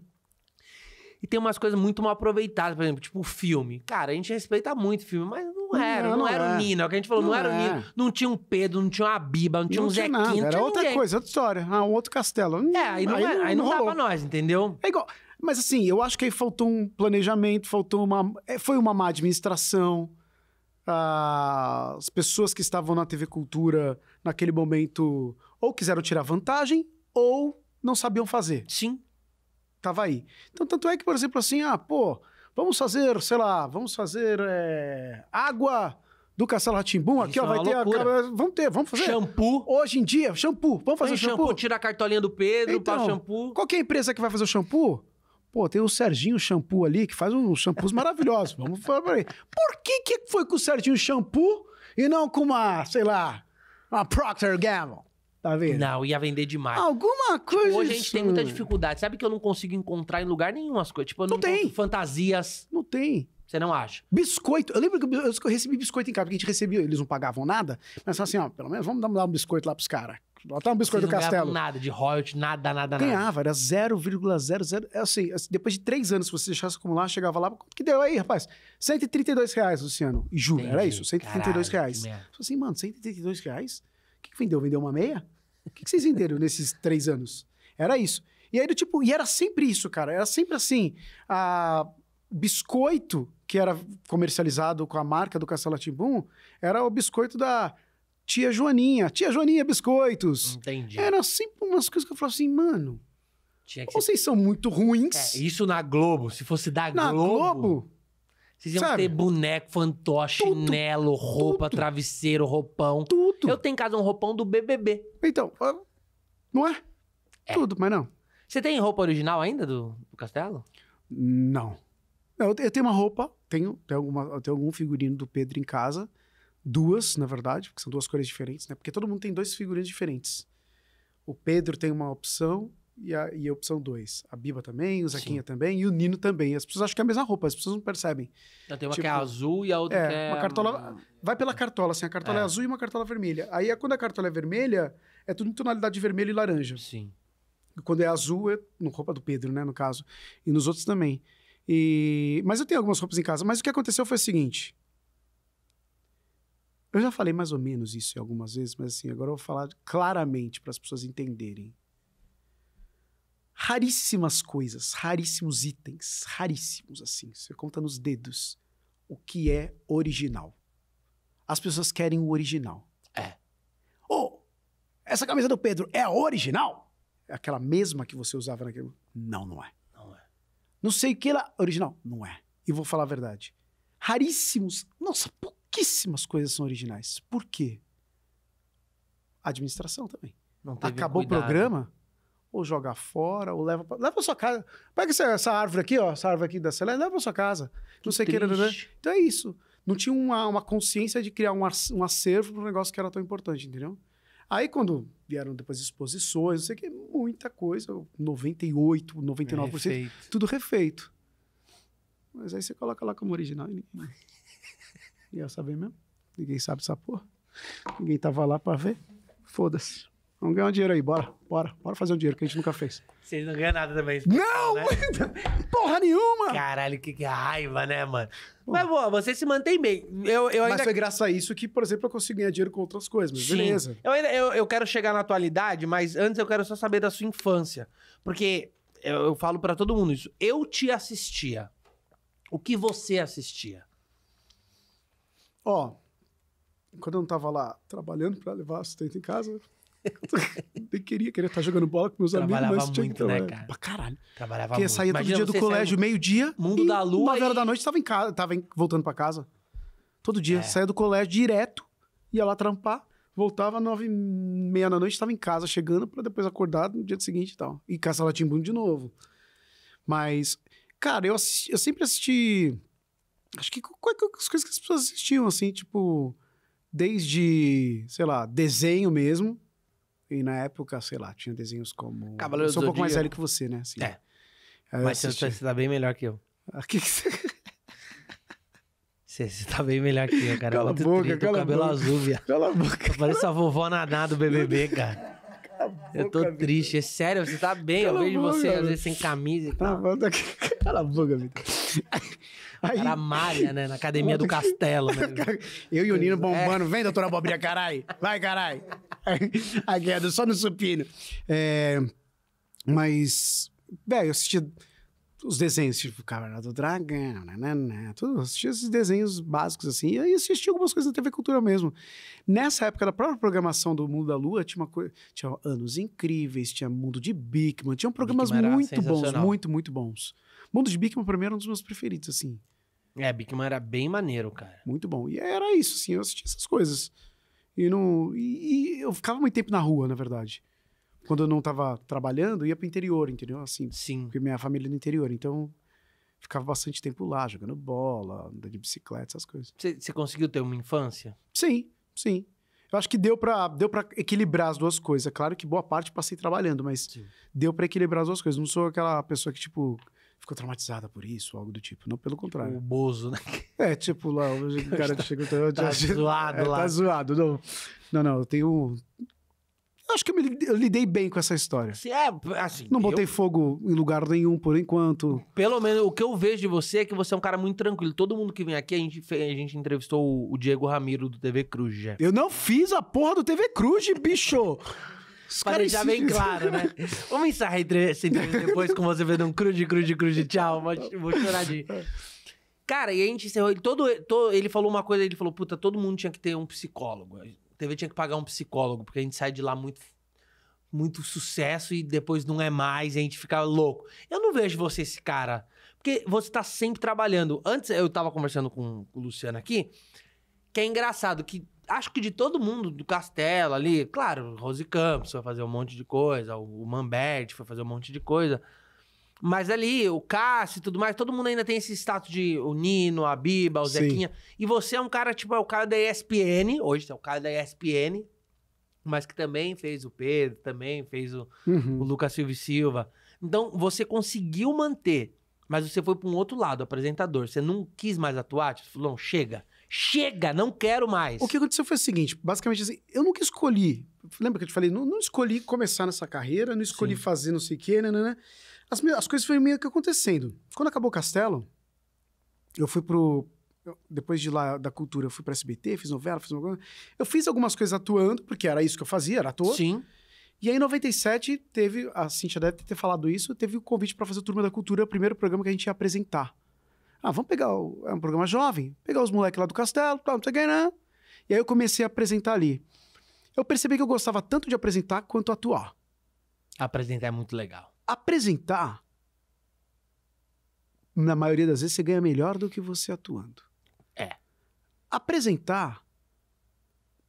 E tem umas coisas muito mal aproveitadas, por exemplo, tipo o filme. Cara, a gente respeita muito o filme, mas não era, não, não, não era é. o Nino, é o que a gente falou, não, não era é. o Nino. Não tinha um Pedro, não tinha uma Biba, não tinha não um Zequinho. Nada, era outra ninguém. coisa, outra história. Ah, um outro castelo. Hum, é, aí não, aí, é, aí não, dá pra nós, entendeu? É igual. Mas assim, eu acho que aí faltou um planejamento, faltou uma. É, foi uma má administração. Ah, as pessoas que estavam na TV Cultura naquele momento, ou quiseram tirar vantagem, ou não sabiam fazer. Sim. Tava aí. Então, tanto é que, por exemplo, assim, ah, pô, vamos fazer, sei lá, vamos fazer é, água do Castelo Ratimbum, é aqui, ó, vai ter, a, vamos ter, vamos fazer. Shampoo. Hoje em dia, shampoo, vamos fazer tem shampoo. shampoo. Tira a cartolinha do Pedro, então, passa shampoo. Qualquer empresa que vai fazer o shampoo? Pô, tem o Serginho Shampoo ali, que faz uns shampoos maravilhosos. [laughs] Vamos falar pra ele. Por que que foi com o Serginho Shampoo e não com uma, sei lá, uma Procter Gamble. Tá vendo? Não, ia vender demais. Alguma coisa. Hoje a gente tem muita dificuldade. Sabe que eu não consigo encontrar em lugar nenhum as coisas. Tipo, eu não, não tem. fantasias. Não tem. Você não acha? Biscoito. Eu lembro que eu recebi biscoito em casa, porque a gente recebia, eles não pagavam nada. Mas assim, ó, pelo menos vamos dar um biscoito lá pros caras. Até um biscoito do Castelo. nada de royalty, nada, nada, nada. Ganhava, era 0,00. É assim, é, depois de três anos, se você deixasse acumular, chegava lá, que deu aí, rapaz? 132 reais, Luciano. E juro, era isso, 132 Caralho, reais. Falei assim, mano, 132 reais? O que, que vendeu? Vendeu uma meia? O que, que vocês venderam nesses três anos? Era isso. E aí, do tipo, e era sempre isso, cara. Era sempre assim, a biscoito que era comercializado com a marca do Castelo Timbum, era o biscoito da tia Joaninha, tia Joaninha Biscoitos. Entendi. Era sempre assim, umas coisas que eu falava assim, mano. Vocês ser... são muito ruins. É, isso na Globo. Se fosse da na Globo. Globo vocês iam Sabe? ter boneco, fantoche, tudo, chinelo, roupa, tudo, travesseiro, roupão. Tudo. Eu tenho em casa um roupão do BBB. Então, não é? é. Tudo, mas não. Você tem roupa original ainda do, do castelo? Não. Eu, eu, tenho uma roupa, tenho, tenho, alguma, tenho algum figurino do Pedro em casa. Duas, na verdade, porque são duas cores diferentes, né? Porque todo mundo tem dois figurinos diferentes. O Pedro tem uma opção e a, e a opção dois A Biba também, o Zequinha Sim. também e o Nino também. As pessoas acham que é a mesma roupa, as pessoas não percebem. Então, tem uma tipo, que é tipo, azul e a outra é, que é... Uma cartola, vai pela cartola, assim, a cartola é. é azul e uma cartola vermelha. Aí é quando a cartola é vermelha, é tudo em tonalidade de vermelho e laranja. Sim. E quando é azul, é no roupa do Pedro, né, no caso. E nos outros também. E... Mas eu tenho algumas roupas em casa. Mas o que aconteceu foi o seguinte. Eu já falei mais ou menos isso algumas vezes, mas assim, agora eu vou falar claramente para as pessoas entenderem. Raríssimas coisas, raríssimos itens, raríssimos assim, você conta nos dedos o que é original. As pessoas querem o original. É. Ou, oh, essa camisa do Pedro é a original? É aquela mesma que você usava naquele. Não, não é. Não é. Não sei o que ela. Original? Não é. E vou falar a verdade. Raríssimos. Nossa, puta pouquíssimas coisas são originais. Por quê? A administração também. Acabou cuidado. o programa, ou joga fora, ou leva pra, leva pra sua casa. Pega essa, essa árvore aqui, ó, essa árvore aqui da Celeste, leva pra sua casa. Que não sei o que. Né, né, né? Então é isso. Não tinha uma, uma consciência de criar um, um acervo para um negócio que era tão importante, entendeu? Aí quando vieram depois exposições, não sei o que, muita coisa, 98, 99%, refeito. tudo refeito. Mas aí você coloca lá como original e ninguém mais. Ia saber mesmo. Ninguém sabe essa porra. Ninguém tava lá pra ver. Foda-se. Vamos ganhar um dinheiro aí, bora, bora, bora fazer um dinheiro que a gente nunca fez. Vocês não ganham nada também. Não! Né? [laughs] Porra nenhuma! Caralho, que, raiva, né, mano? mas, boa, você se mantém bem. Eu, eu ainda... Mas foi graças a isso que, por exemplo, eu consigo ganhar dinheiro com outras coisas, mas Sim. beleza. Eu, ainda, eu, eu quero chegar na atualidade, mas antes eu quero só saber da sua infância. Porque eu, eu falo para todo mundo isso. Eu te assistia. O que você assistia? Ó, quando eu não tava lá trabalhando para levar sustento em casa, [laughs] nem queria, queria estar tá jogando bola com meus Trabalhava amigos, mas tinha muito, que né, trabalhar. Né, cara? Pra caralho. Trabalhava Porque muito. saía todo dia do colégio, meio-dia. Mundo da lua. 9 horas e... da noite tava em casa, tava em... voltando para casa. Todo dia. É. Saía do colégio direto, ia lá trampar, voltava nove e meia da noite, tava em casa chegando para depois acordar no dia seguinte e tal. E caça latimbundo de novo. Mas, cara, eu, assisti, eu sempre assisti Acho que as coisas que as pessoas assistiam, assim, tipo, desde, sei lá, desenho mesmo. E na época, sei lá, tinha desenhos como. Cavaleiro eu sou um pouco mais velho que você, né? Assim, é. é Mas você tá bem melhor que eu. Aqui ah, que [laughs] você. Você tá bem melhor que eu, cara. É cala a boca, trito, cala cabelo boca. azul, viado. Cala a boca. Parece a vovó nadar do BBB, cara. Boca, eu tô triste, é sério, você tá bem, cala eu vejo boca, você cara. às vezes sem camisa e tal. Cala a boca, Vitor. Aí... Cara malha, né? Na academia do castelo, né? [laughs] Eu e o Nino é. bombando. É. Vem, doutora Abobrinha, carai. Vai, carai. A [laughs] guerra é, só no supino. É... Mas, velho, eu assistia os desenhos, tipo Caverna do Dragão, né, né, né tudo, assistia esses desenhos básicos assim, e assistia algumas coisas da TV Cultura mesmo. Nessa época da própria programação do Mundo da Lua, tinha uma coisa, tinha Anos Incríveis, tinha Mundo de Bigman, tinham programas Bikman muito bons, muito, muito bons. Mundo de Bikman, pra mim, era um dos meus preferidos, assim. É, Bikman era bem maneiro, cara. Muito bom. E era isso, assim, eu assistia essas coisas. E, não, e, e eu ficava muito tempo na rua, na verdade. Quando eu não tava trabalhando, ia pro interior, entendeu? Assim, Sim. Porque minha família é no interior, então ficava bastante tempo lá, jogando bola, andando de bicicleta, essas coisas. Você conseguiu ter uma infância? Sim, sim. Eu acho que deu para deu equilibrar as duas coisas. É claro que boa parte passei trabalhando, mas sim. deu para equilibrar as duas coisas. Não sou aquela pessoa que, tipo, ficou traumatizada por isso, algo do tipo. Não, pelo tipo contrário. O Bozo, né? [laughs] É, tipo, lá, o [laughs] cara que chegou. Tá, então, tá zoado [laughs] é, tá lá. Tá zoado, não. Não, não, eu tenho. acho que eu, me, eu lidei bem com essa história. Se é, assim. Não botei eu... fogo em lugar nenhum por enquanto. Pelo menos o que eu vejo de você é que você é um cara muito tranquilo. Todo mundo que vem aqui, a gente, a gente entrevistou o, o Diego Ramiro do TV Cruz. Já. Eu não fiz a porra do TV Cruz, bicho! Os já bem claro, né? [laughs] Vamos encerrar esse entrevista depois com você vendo um cruz, cruz, de tchau. Vou chorar de. Cara, e a gente encerrou. Ele, todo, todo, ele falou uma coisa, ele falou: puta, todo mundo tinha que ter um psicólogo. A TV tinha que pagar um psicólogo, porque a gente sai de lá muito, muito sucesso e depois não é mais, e a gente fica louco. Eu não vejo você esse cara. Porque você tá sempre trabalhando. Antes, eu tava conversando com o Luciano aqui, que é engraçado que acho que de todo mundo do Castelo ali, claro, Rose Campos foi fazer um monte de coisa, o Mambert foi fazer um monte de coisa. Mas ali, o Cássio e tudo mais, todo mundo ainda tem esse status de o Nino, a Biba, o Sim. Zequinha. E você é um cara, tipo, é o cara da ESPN, hoje é o cara da ESPN, mas que também fez o Pedro, também fez o, uhum. o Lucas Silva e Silva. Então, você conseguiu manter, mas você foi para um outro lado, apresentador. Você não quis mais atuar, tipo, falou, chega. Chega, não quero mais. O que aconteceu foi o seguinte: basicamente assim, eu nunca escolhi. Lembra que eu te falei? Não, não escolhi começar nessa carreira, não escolhi Sim. fazer não sei o quê, né, né, né. As, as coisas foram meio que acontecendo. Quando acabou o Castelo, eu fui pro. depois de lá da cultura, eu fui pra SBT, fiz novela, fiz alguma Eu fiz algumas coisas atuando, porque era isso que eu fazia, era ator. Sim. E aí, em 97, teve. A Cintia deve ter falado isso, teve o um convite para fazer o Turma da Cultura, o primeiro programa que a gente ia apresentar. Ah, vamos pegar o, é um programa jovem, pegar os moleques lá do castelo, tal, não sei o que, né? E aí eu comecei a apresentar ali. Eu percebi que eu gostava tanto de apresentar quanto atuar. Apresentar é muito legal. Apresentar, na maioria das vezes, você ganha melhor do que você atuando. É. Apresentar,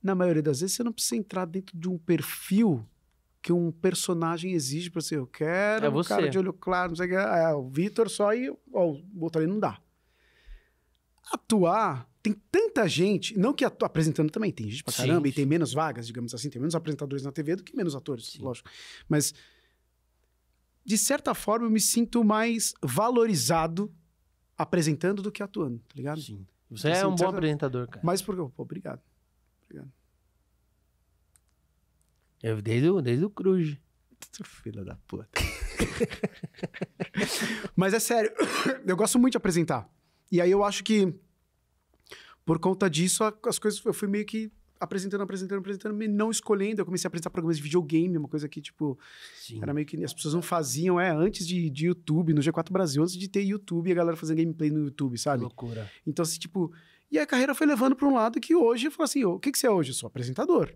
na maioria das vezes, você não precisa entrar dentro de um perfil que um personagem exige para você. Eu quero é um cara de olho claro, não sei o que. É, o Vitor só e ó, o outro ali não dá. Atuar, tem tanta gente, não que atua, apresentando também, tem gente pra Sim. caramba e tem menos vagas, digamos assim, tem menos apresentadores na TV do que menos atores, Sim. lógico. Mas, de certa forma, eu me sinto mais valorizado apresentando do que atuando, tá ligado? Sim. Então, você é assim, é um bom certa... apresentador, cara. Mas porque, pô, obrigado. Obrigado. Eu, desde, o, desde o Cruz. Filha da puta. [laughs] Mas é sério, [coughs] eu gosto muito de apresentar. E aí eu acho que, por conta disso, as coisas eu fui meio que apresentando, apresentando, apresentando, não escolhendo. Eu comecei a apresentar programas de videogame, uma coisa que, tipo, Sim. era meio que as pessoas não faziam, é, antes de, de YouTube, no G4 Brasil, antes de ter YouTube, e a galera fazendo gameplay no YouTube, sabe? Loucura. Então, assim, tipo, e a carreira foi levando para um lado que hoje eu falo assim: o que, que você é hoje? Eu sou apresentador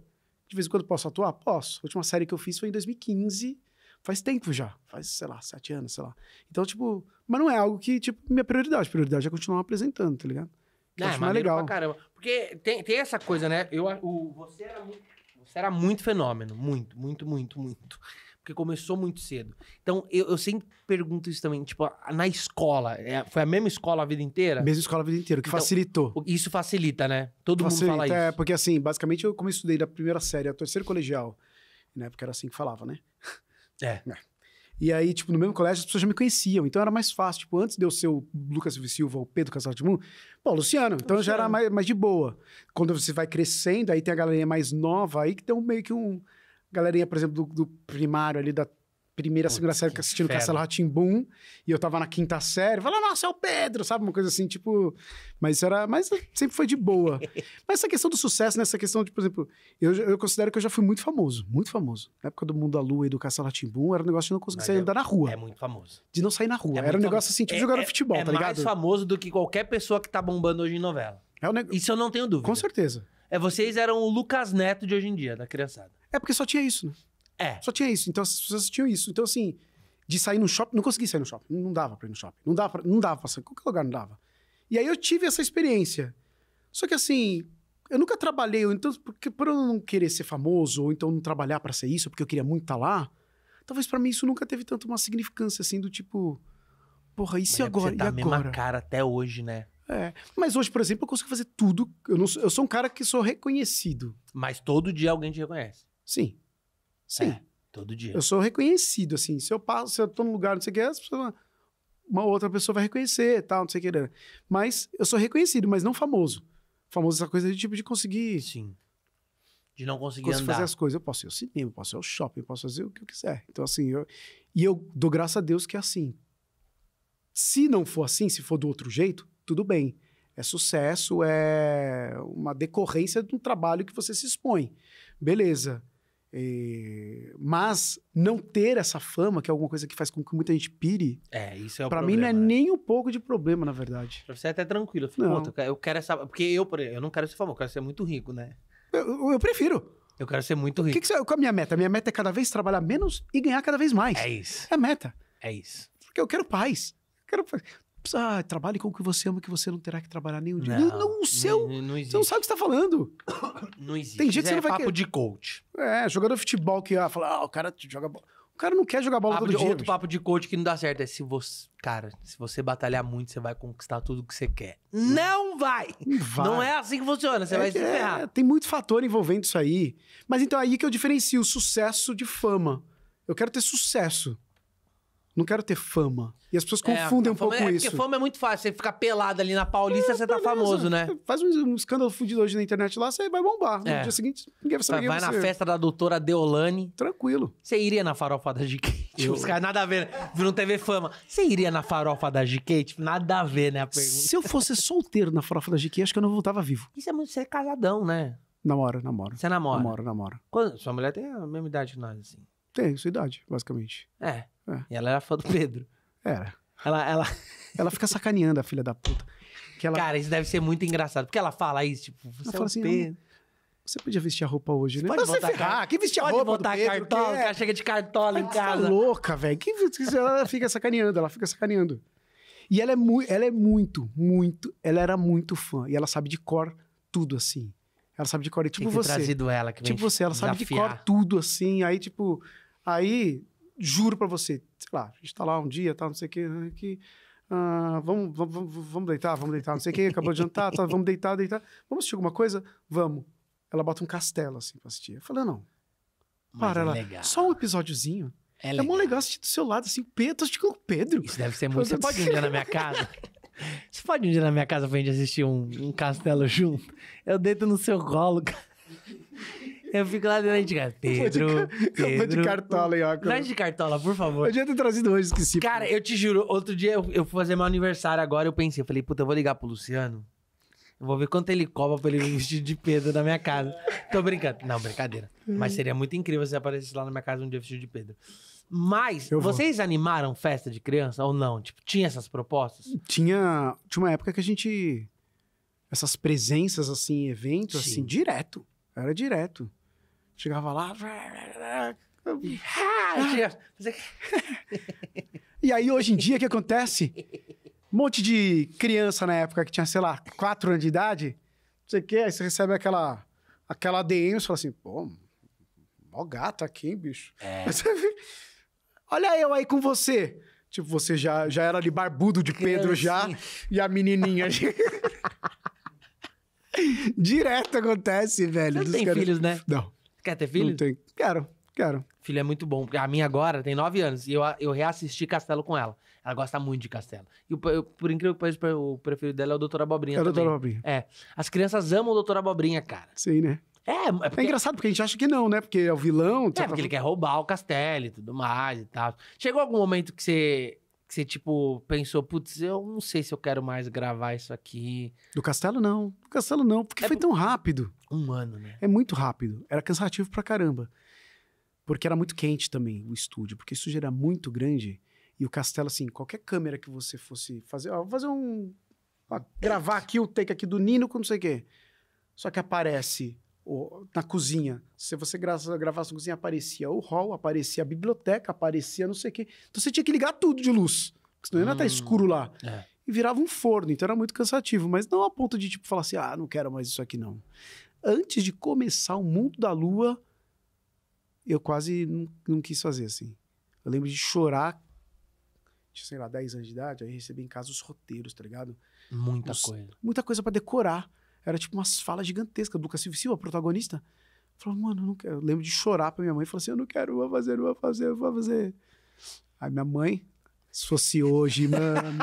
de vez em quando posso atuar? Posso. A última série que eu fiz foi em 2015. Faz tempo já. Faz, sei lá, sete anos, sei lá. Então, tipo... Mas não é algo que, tipo, minha prioridade. Prioridade é continuar apresentando, tá ligado? Não, ah, é, mais legal. Pra caramba. Porque tem, tem essa coisa, né? Eu, o, você, era muito, você era muito fenômeno. Muito, muito, muito, muito porque começou muito cedo. Então, eu, eu sempre pergunto isso também, tipo, na escola, é, foi a mesma escola a vida inteira? Mesma escola a vida inteira, o que então, facilitou. Isso facilita, né? Todo facilita, mundo fala é, isso. É, porque assim, basicamente, eu como eu estudei da primeira série ao terceiro colegial, na né, época era assim que falava, né? É. [laughs] é. E aí, tipo, no mesmo colégio as pessoas já me conheciam, então era mais fácil. Tipo, antes de eu ser o Lucas Silva Silva ou Pedro Casal de Mundo, pô, Luciano, então Luciano. já era mais, mais de boa. Quando você vai crescendo, aí tem a galerinha mais nova aí que tem um, meio que um galerinha, por exemplo, do, do primário ali da primeira, Putz, segunda série assistindo fera. Castelo Boom e eu tava na quinta série, falava nossa, é o Pedro, sabe? Uma coisa assim, tipo. Mas era. Mas sempre foi de boa. [laughs] mas essa questão do sucesso, nessa né? questão de, por exemplo, eu, eu considero que eu já fui muito famoso, muito famoso. Na época do Mundo da Lua e do Castelo Boom, era um negócio de não conseguir sair é, andar na rua. É muito famoso. De não sair na rua. É era um negócio assim, tipo é, jogar é, futebol, é tá ligado? É mais famoso do que qualquer pessoa que tá bombando hoje em novela. É o neg... Isso eu não tenho dúvida. Com certeza. É, vocês eram o Lucas Neto de hoje em dia, da criançada. É porque só tinha isso, né? É. Só tinha isso. Então as pessoas tinham isso. Então, assim, de sair no shopping, não consegui sair no shopping. Não dava pra ir no shopping. Não dava pra, não dava pra sair. Qualquer lugar não dava. E aí eu tive essa experiência. Só que assim, eu nunca trabalhei, então, porque por eu não querer ser famoso, ou então não trabalhar para ser isso, porque eu queria muito estar tá lá, talvez para mim isso nunca teve tanto uma significância assim do tipo. Porra, e se é agora? Você tá e a mesma cara até hoje, né? É. Mas hoje, por exemplo, eu consigo fazer tudo. Eu, não, eu sou um cara que sou reconhecido. Mas todo dia alguém te reconhece. Sim. Sim. É, todo dia. Eu sou reconhecido, assim. Se eu passo, se eu tô num lugar, não sei o que, as pessoas, uma outra pessoa vai reconhecer tal, não sei o que. Né. Mas eu sou reconhecido, mas não famoso. Famoso é essa coisa de tipo de conseguir. Sim. De não conseguir Posso andar. fazer as coisas. Eu posso ir ao cinema, posso ir ao shopping, posso fazer o que eu quiser. Então, assim, eu, e eu dou graças a Deus que é assim. Se não for assim, se for do outro jeito, tudo bem. É sucesso, é uma decorrência de um trabalho que você se expõe. Beleza. E... Mas não ter essa fama, que é alguma coisa que faz com que muita gente pire. É, isso é o Pra problema, mim não é né? nem um pouco de problema, na verdade. Pra você é até tranquilo. Eu fico, não. eu quero essa. Porque eu, por exemplo, eu não quero ser famoso, eu quero ser muito rico, né? eu, eu prefiro. Eu quero ser muito rico. Que que você, qual é a minha meta? Minha meta é cada vez trabalhar menos e ganhar cada vez mais. É isso. É a meta. É isso. Porque eu quero paz. Eu quero paz ah, trabalhe com o que você ama, que você não terá que trabalhar nenhum dia. Não, não, o seu. Não, você não sabe o que está falando. [coughs] Não existe. Tem que você é, vai papo querer. de coach. É, jogador de futebol que ah, fala, ah, o cara joga bola. O cara não quer jogar bola papo todo de, dia. Outro papo de coach que não dá certo é se você. Cara, se você batalhar muito, você vai conquistar tudo que você quer. Hum. Não vai! vai. Não é assim que funciona, você é vai se é, ferrar. É, tem muito fator envolvendo isso aí. Mas então é aí que eu diferencio sucesso de fama. Eu quero ter sucesso. Não quero ter fama. E as pessoas é, confundem um pouco é, isso. Porque fama é muito fácil. Você fica pelado ali na Paulista, é, você tá famoso, né? Faz um, um escândalo fudido hoje na internet lá, você vai bombar. No é. dia seguinte, ninguém vai saber Vai, vai na é. festa da doutora Deolane. Tranquilo. Você iria na farofa da GK? [laughs] Tipo, os caras, nada a ver, né? Viram TV fama. Você iria na farofa da GK? Tipo, nada a ver, né? A pergunta. Se eu fosse solteiro na farofa da GK, acho que eu não voltava vivo. Isso é muito... Você é casadão, né? Namora, namora. Você namora? Namora, namora. Quando, sua mulher tem a mesma idade que nós, assim. Tem, sua idade, basicamente. É. É. E ela era fã do Pedro. Era. Ela, ela... [laughs] ela fica sacaneando a filha da puta. Que ela... Cara, isso deve ser muito engraçado. Porque ela fala isso, tipo, você ela é fala assim, Pedro. Você podia vestir a roupa hoje, né? Pode Mas botar você ferrar, car... Ah, que vestir a roupa botar do Pedro, cartola, que é... cara chega de cartola em tá casa. Tá louca, velho. Que... Ela fica sacaneando, ela fica sacaneando. E ela é, mu... ela é muito, muito, ela era muito fã. E ela sabe de cor tudo, assim. Ela sabe de cor, e, tipo Tem que você. trazido ela. Que tipo você, ela sabe de cor tudo, assim. Aí, tipo, aí juro para você, sei lá, a gente tá lá um dia, tá, não sei o né, que, que ah, vamos, vamos, vamos deitar, vamos deitar, não sei o que, acabou de jantar, tá, vamos deitar, deitar, vamos assistir alguma coisa? Vamos. Ela bota um castelo, assim, pra assistir. Eu falei, ah, não, para, é ela, só um episódiozinho. É, legal. é mó legal assistir do seu lado, assim, Pedro, tô tá com o Pedro. Isso deve ser muito, você pode um dia na minha casa... [laughs] Você pode um dia na minha casa pra gente assistir um, um castelo junto? Eu deito no seu colo, cara. Eu fico lá dentro de casa. Pedro, de, vou de cartola, hein, ó. Traz de cartola, por favor. Eu devia ter trazido hoje, esqueci. Cara, eu te juro, outro dia eu, eu fui fazer meu aniversário agora, eu pensei, eu falei, puta, eu vou ligar pro Luciano. Eu vou ver quanto ele cobra pra ele vestir de Pedro na minha casa. Tô brincando. Não, brincadeira. Mas seria muito incrível se aparecesse lá na minha casa um dia vestido de Pedro. Mas, vocês animaram festa de criança ou não? Tipo, tinha essas propostas? Tinha, tinha uma época que a gente essas presenças assim, eventos assim, Sim. assim, direto. Era direto. Chegava lá. e aí, hoje em dia, o que acontece? Um monte de criança na época que tinha, sei lá, 4 anos de idade, não sei o quê, aí você recebe aquela, aquela DM e fala assim, pô, mó gato aqui, hein, bicho? É. [laughs] Olha eu aí com você. Tipo, você já, já era ali barbudo de Pedro já, e a menininha... [laughs] Direto acontece, velho. Você não tem caras... filhos, né? Não. Quer ter filho? Não tem. Quero, quero. Filho é muito bom. A minha agora tem nove anos e eu, eu reassisti Castelo com ela. Ela gosta muito de Castelo. E eu, por incrível que pareça, o preferido dela é o Doutor Abobrinha. É o Doutor Abobrinha. É. As crianças amam o Doutor Abobrinha, cara. Sim, né? É, é, é porque... é, engraçado, porque a gente acha que não, né? Porque é o vilão. É, porque pra... ele quer roubar o castelo e tudo mais e tal. Chegou algum momento que você que você, tipo, pensou, putz, eu não sei se eu quero mais gravar isso aqui. Do Castelo, não. Do Castelo, não, porque é foi tão rápido. Um ano, né? É muito rápido. Era cansativo pra caramba. Porque era muito quente também o estúdio, porque o estúdio era muito grande. E o Castelo, assim, qualquer câmera que você fosse fazer, ó, vou fazer um. Ó, gravar aqui o take aqui do Nino com não sei o quê. Só que aparece na cozinha. Se você gravasse na cozinha, aparecia o hall, aparecia a biblioteca, aparecia não sei o quê. Então você tinha que ligar tudo de luz, porque senão hum, ainda escuro lá. É. E virava um forno, então era muito cansativo, mas não a ponto de tipo falar assim: "Ah, não quero mais isso aqui não". Antes de começar o Mundo da Lua, eu quase não, não quis fazer assim. Eu lembro de chorar tinha, sei lá, 10 anos de idade, aí recebi em casa os roteiros, tá ligado? Muita os, coisa. Muita coisa para decorar. Era tipo umas falas gigantescas. Lucas Silva Silva, protagonista. falou mano, eu não quero. Eu lembro de chorar pra minha mãe. falou assim, eu não quero, vou fazer, vou fazer, vou fazer. Aí minha mãe, se fosse hoje, mano.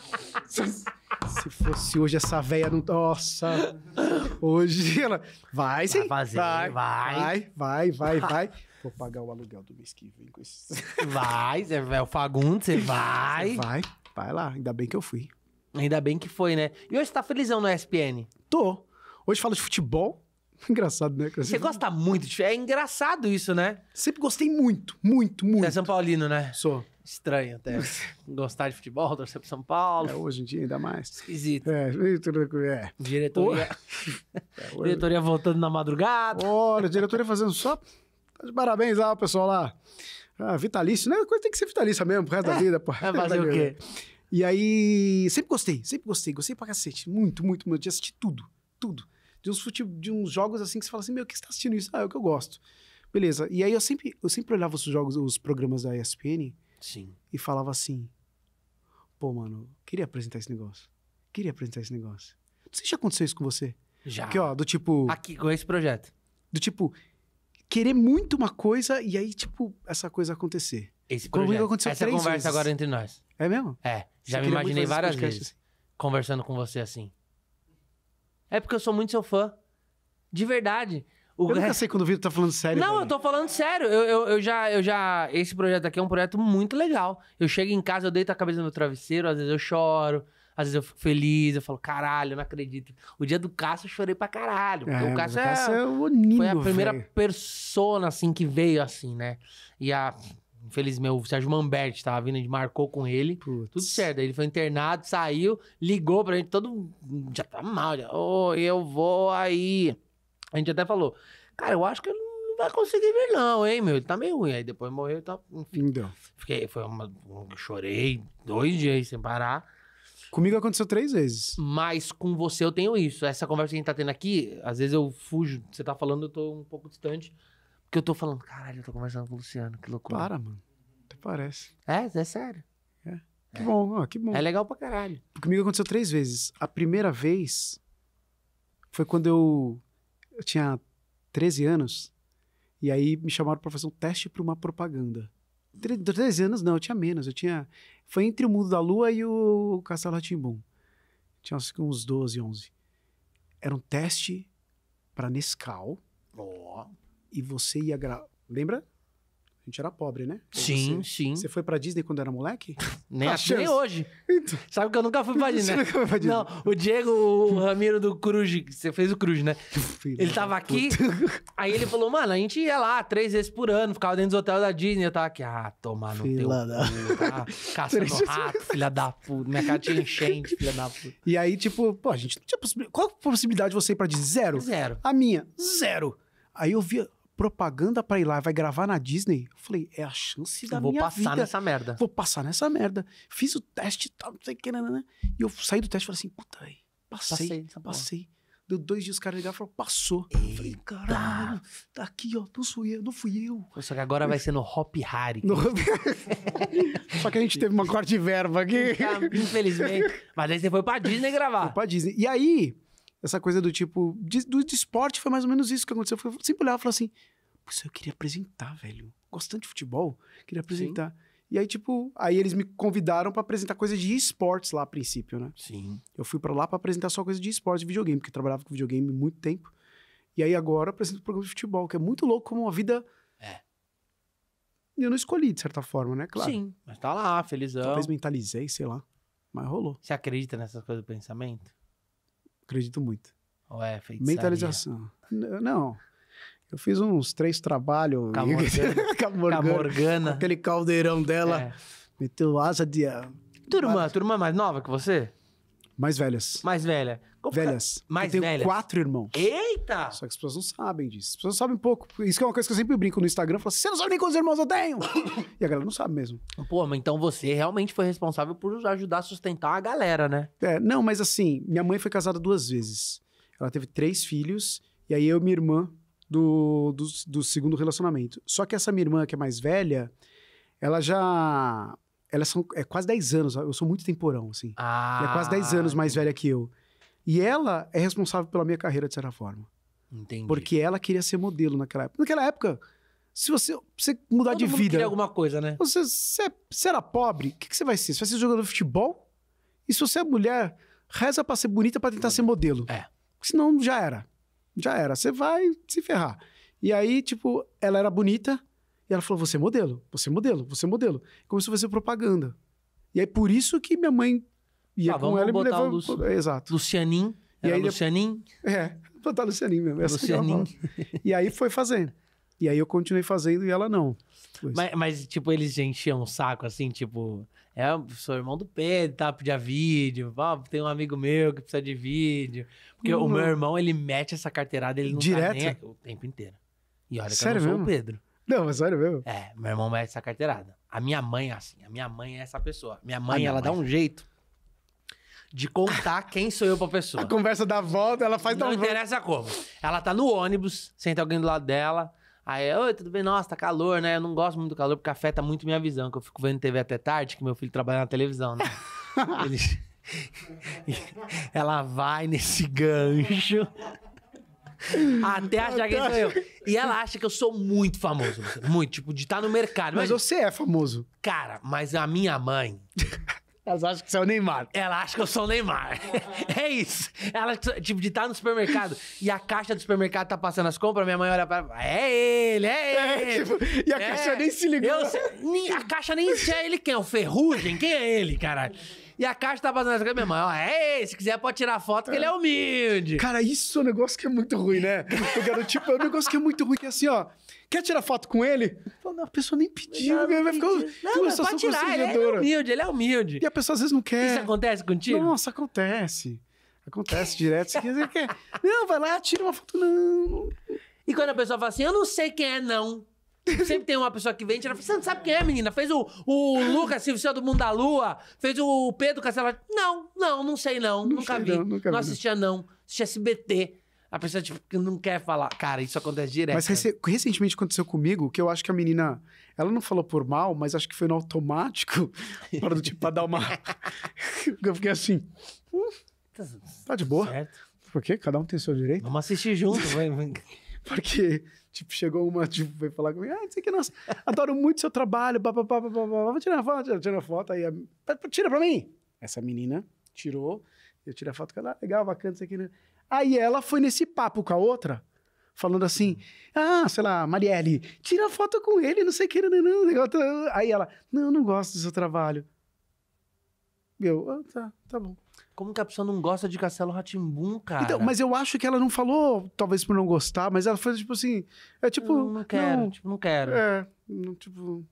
[laughs] se fosse hoje essa velha não. Nossa! Hoje ela. Vai, sim. Vai, fazer, vai, vai, vai, vai, vai. Vou pagar o aluguel do mês que vem com isso. Vai, Zé, é o você vai. vai, vai lá. Ainda bem que eu fui. Ainda bem que foi, né? E hoje tá felizão no ESPN? Tô. Hoje falo de futebol. [laughs] Engraçado, né? Você gosta muito de É engraçado isso, né? Sempre gostei muito, muito, muito. Você é São Paulino, né? Sou. Estranho até. [laughs] Gostar de futebol, torcer pro São Paulo. É, hoje em dia ainda mais. Esquisito. É, é. Diretoria. [laughs] diretoria voltando na madrugada. Olha, diretoria fazendo só. Tá parabéns lá, pessoal lá. Ah, vitalício, né? A coisa tem que ser vitalícia mesmo, pro resto é, da vida, pô. É fazer o quê? Vida. E aí, sempre gostei, sempre gostei, gostei pra cacete. Muito, muito, muito. tinha assistido tudo, tudo. De uns, fute... de uns jogos assim que você fala assim, meu, o que você tá assistindo isso? Ah, é o que eu gosto. Beleza. E aí eu sempre, eu sempre olhava os jogos, os programas da ESPN. Sim. E falava assim, pô, mano, queria apresentar esse negócio. Queria apresentar esse negócio. Não sei se já aconteceu isso com você. Já. Aqui, ó, do tipo... Aqui, com esse projeto. Do tipo, querer muito uma coisa e aí, tipo, essa coisa acontecer. Esse projeto. Comigo aconteceu Essa três conversa vezes. agora entre nós. É mesmo? É. Já você me imaginei várias vezes assim. conversando com você assim. É porque eu sou muito seu fã. De verdade. O... Eu nunca sei quando o Vitor tá falando sério. Não, eu tô falando sério. Eu, eu, eu, já, eu já. Esse projeto aqui é um projeto muito legal. Eu chego em casa, eu deito a cabeça no meu travesseiro, às vezes eu choro, às vezes eu fico feliz, eu falo, caralho, eu não acredito. O dia do Cássio eu chorei pra caralho. Porque é, o Cássio, é, é o Nino, Foi a primeira persona, assim, que veio assim, né? E a Infelizmente, o Sérgio Manberti tava vindo, a gente marcou com ele. Putz. Tudo certo. Aí ele foi internado, saiu, ligou pra gente, todo. Já tá mal, já. Ô, oh, eu vou aí. A gente até falou, cara, eu acho que ele não vai conseguir vir, não, hein, meu? Ele tá meio ruim. Aí depois morreu e tá, tal. Enfim. Fiquei, foi uma. Chorei dois dias sem parar. Comigo aconteceu três vezes. Mas com você eu tenho isso. Essa conversa que a gente tá tendo aqui, às vezes eu fujo. Você tá falando, eu tô um pouco distante. Porque eu tô falando, caralho, eu tô conversando com o Luciano, que loucura. Para, mano. Até parece. É, é sério. É. Que é. bom, ó, que bom. É legal pra caralho. Comigo aconteceu três vezes. A primeira vez foi quando eu, eu tinha 13 anos. E aí me chamaram para fazer um teste para uma propaganda. 13 anos não, eu tinha menos. Eu tinha. Foi entre o Mundo da Lua e o Castelo Ratimbum. Tinha uns 12, 11. Era um teste para Nescau. Oh e você ia gravar. Lembra? A gente era pobre, né? sim, você, sim. Você foi pra Disney quando era moleque? [laughs] nem, tá a, nem hoje. Então. Sabe que eu nunca fui pra [laughs] Disney. Né? Pra Disney. Não, o Diego, o Ramiro do Cruz, você fez o Cruz, né? [laughs] ele tava aqui, aí ele falou, mano, a gente ia lá três vezes por ano, ficava dentro dos hotéis da Disney. Eu tava aqui, ah, tomar no filha teu da... cu, tá caçando rato, filha da puta. Minha cara tinha enchente, filha da puta. E aí, tipo, pô, a gente não tinha possibilidade. Qual a possibilidade de você ir pra Disney? Zero. Zero. A minha, zero. Aí eu via propaganda para ir lá, vai gravar na Disney. Eu falei, é a chance da vou minha vida. Vou passar nessa merda. Vou passar nessa merda. Fiz o teste e tal, não sei o que, né, E eu saí do teste e falei assim, puta aí, passei, passei. passei. Deu dois dias, o cara ligar e falou, passou. Eita. Falei, caralho, tá aqui, ó, não sou eu, não fui eu. Só que agora vai ser no Hop Harry. No... [laughs] Só que a gente teve uma corte de verba aqui. Tá, infelizmente. Mas aí você foi pra Disney gravar. Foi pra Disney. E aí, essa coisa do tipo, de, do de esporte foi mais ou menos isso que aconteceu. Eu sempre olhava e falava assim, isso eu queria apresentar, velho. Gostando de futebol, queria apresentar. Sim. E aí, tipo, aí eles me convidaram para apresentar coisa de esportes lá a princípio, né? Sim. Eu fui para lá para apresentar só coisa de esportes e videogame, porque eu trabalhava com videogame muito tempo. E aí agora eu apresento um programa de futebol, que é muito louco como uma vida. É. Eu não escolhi, de certa forma, né? Claro. Sim, mas tá lá, felizão. Talvez mentalizei, sei lá. Mas rolou. Você acredita nessas coisas do pensamento? Acredito muito. Ou é feitiçaria? Mentalização. Não. Eu fiz uns três trabalhos. Camorgana. Camorgana. Camorgana. Aquele caldeirão dela. É. Meteu asa de. Tua irmã, tua mais nova que você? Mais velhas. Mais velha. Como velhas. Que... Mais eu tenho velhas. quatro irmãos. Eita! Só que as pessoas não sabem disso. As pessoas sabem um pouco. Isso que é uma coisa que eu sempre brinco no Instagram. Eu falo assim, você não sabe nem quantos irmãos eu tenho! [coughs] e a galera não sabe mesmo. Pô, mas então você realmente foi responsável por ajudar a sustentar a galera, né? É, não, mas assim, minha mãe foi casada duas vezes. Ela teve três filhos. E aí eu e minha irmã do, do, do segundo relacionamento. Só que essa minha irmã, que é mais velha, ela já. Ela são, é quase 10 anos, eu sou muito temporão, assim. Ah, ela é quase 10 ah, anos mais velha que eu. E ela é responsável pela minha carreira, de certa forma. Entendi. Porque ela queria ser modelo naquela época. Naquela época, se você, você mudar Todo de mundo vida. Queria alguma coisa, né? Você, você, você era pobre, o que, que, você vai ser? Você vai ser jogador de futebol? E se você é mulher, reza pra ser bonita para tentar ser modelo. É. Senão já era já era, você vai se ferrar. E aí, tipo, ela era bonita e ela falou: você é modelo, você é modelo, você é modelo. Começou a fosse propaganda. E aí, por isso que minha mãe ia tá, com ela e me levou. Lu... Exato. Lucianin. Era e aí, Lucianin? É, [laughs] botar Lucianin mesmo. É Lucianin. e aí foi fazendo. E aí eu continuei fazendo e ela não. Mas, mas, tipo, eles enchiam o saco, assim, tipo, é, sou irmão do Pedro, tá? Pedia vídeo, ó, tem um amigo meu que precisa de vídeo. Porque uhum. o meu uhum. irmão, ele mete essa carteirada, ele não tá Direto? tá nem o tempo inteiro. E olha que sério eu não sou mesmo? o Pedro. Não, mas sério mesmo? É, meu irmão mete essa carteirada. A minha mãe é assim, a minha mãe é essa pessoa. Minha mãe, minha ela mãe. dá um jeito de contar quem sou eu pra pessoa. A conversa dá volta, ela faz não da volta. Não interessa como. Ela tá no ônibus, senta alguém do lado dela, Aí, oi, tudo bem? Nossa, tá calor, né? Eu não gosto muito do calor porque afeta muito minha visão, que eu fico vendo TV até tarde, que meu filho trabalha na televisão, né? [laughs] Ele... [laughs] Ela vai nesse gancho. Até achar que sou eu. E ela acha que eu sou muito famoso. Muito, tipo, de estar tá no mercado. Mas, mas você é famoso. Cara, mas a minha mãe elas acham que você é o Neymar. Ela acha que eu sou o Neymar. [laughs] é isso. Ela, tipo, de estar tá no supermercado e a caixa do supermercado tá passando as compras, minha mãe olha pra. É ele, é, é ele. É, tipo, e a é, caixa nem se ligou. Eu, a caixa nem se é ele quem é? O Ferrugem? Quem é ele, caralho? E a caixa tá passando as compras, minha mãe, ó, é, se quiser pode tirar foto que é. ele é humilde. Cara, isso é um negócio que é muito ruim, né? Eu, tipo, é um negócio que é muito ruim, que é assim, ó, Quer tirar foto com ele? Falo, não, a pessoa nem pediu. Não, né? vai ficar, não, pode tirar, ele é humilde, ele é humilde. E a pessoa às vezes não quer. Isso acontece contigo? Nossa, acontece. Acontece direto. Se quer. Não, vai lá, tira uma foto. Não. E quando a pessoa fala assim, eu não sei quem é, não. Sempre tem uma pessoa que vem e tira. Assim, Você não sabe quem é, menina? Fez o, o Lucas Silva do Mundo da Lua? Fez o Pedro Castelo? Não, não, não sei não. não nunca sei, vi. Não, nunca não vi, assistia, não. não. Assistia SBT a pessoa tipo, não quer falar. Cara, isso acontece direto. Mas rec recentemente aconteceu comigo que eu acho que a menina, ela não falou por mal, mas acho que foi no automático [laughs] para do tipo dar uma. [laughs] eu fiquei assim. Hum, tá de boa. Certo. quê? cada um tem seu direito. Vamos assistir junto, vai. [laughs] Porque, tipo, chegou uma, tipo, veio falar comigo, ah, sei que, é nossa, adoro muito seu trabalho, vou tirar foto, tira, a foto, aí, tira pra mim. Essa menina tirou, eu tirei a foto, ela, ah, legal, bacana, isso aqui, né? Aí ela foi nesse papo com a outra, falando assim: ah, sei lá, Marielle, tira foto com ele, não sei o que, não, não, não. Aí ela: não, não gosto do seu trabalho. Eu, ah, tá, tá bom. Como que a pessoa não gosta de Castelo Ratimbum, cara? Então, mas eu acho que ela não falou, talvez por não gostar, mas ela foi tipo assim: é tipo. Não, não quero, não, tipo, não quero. É, não, tipo.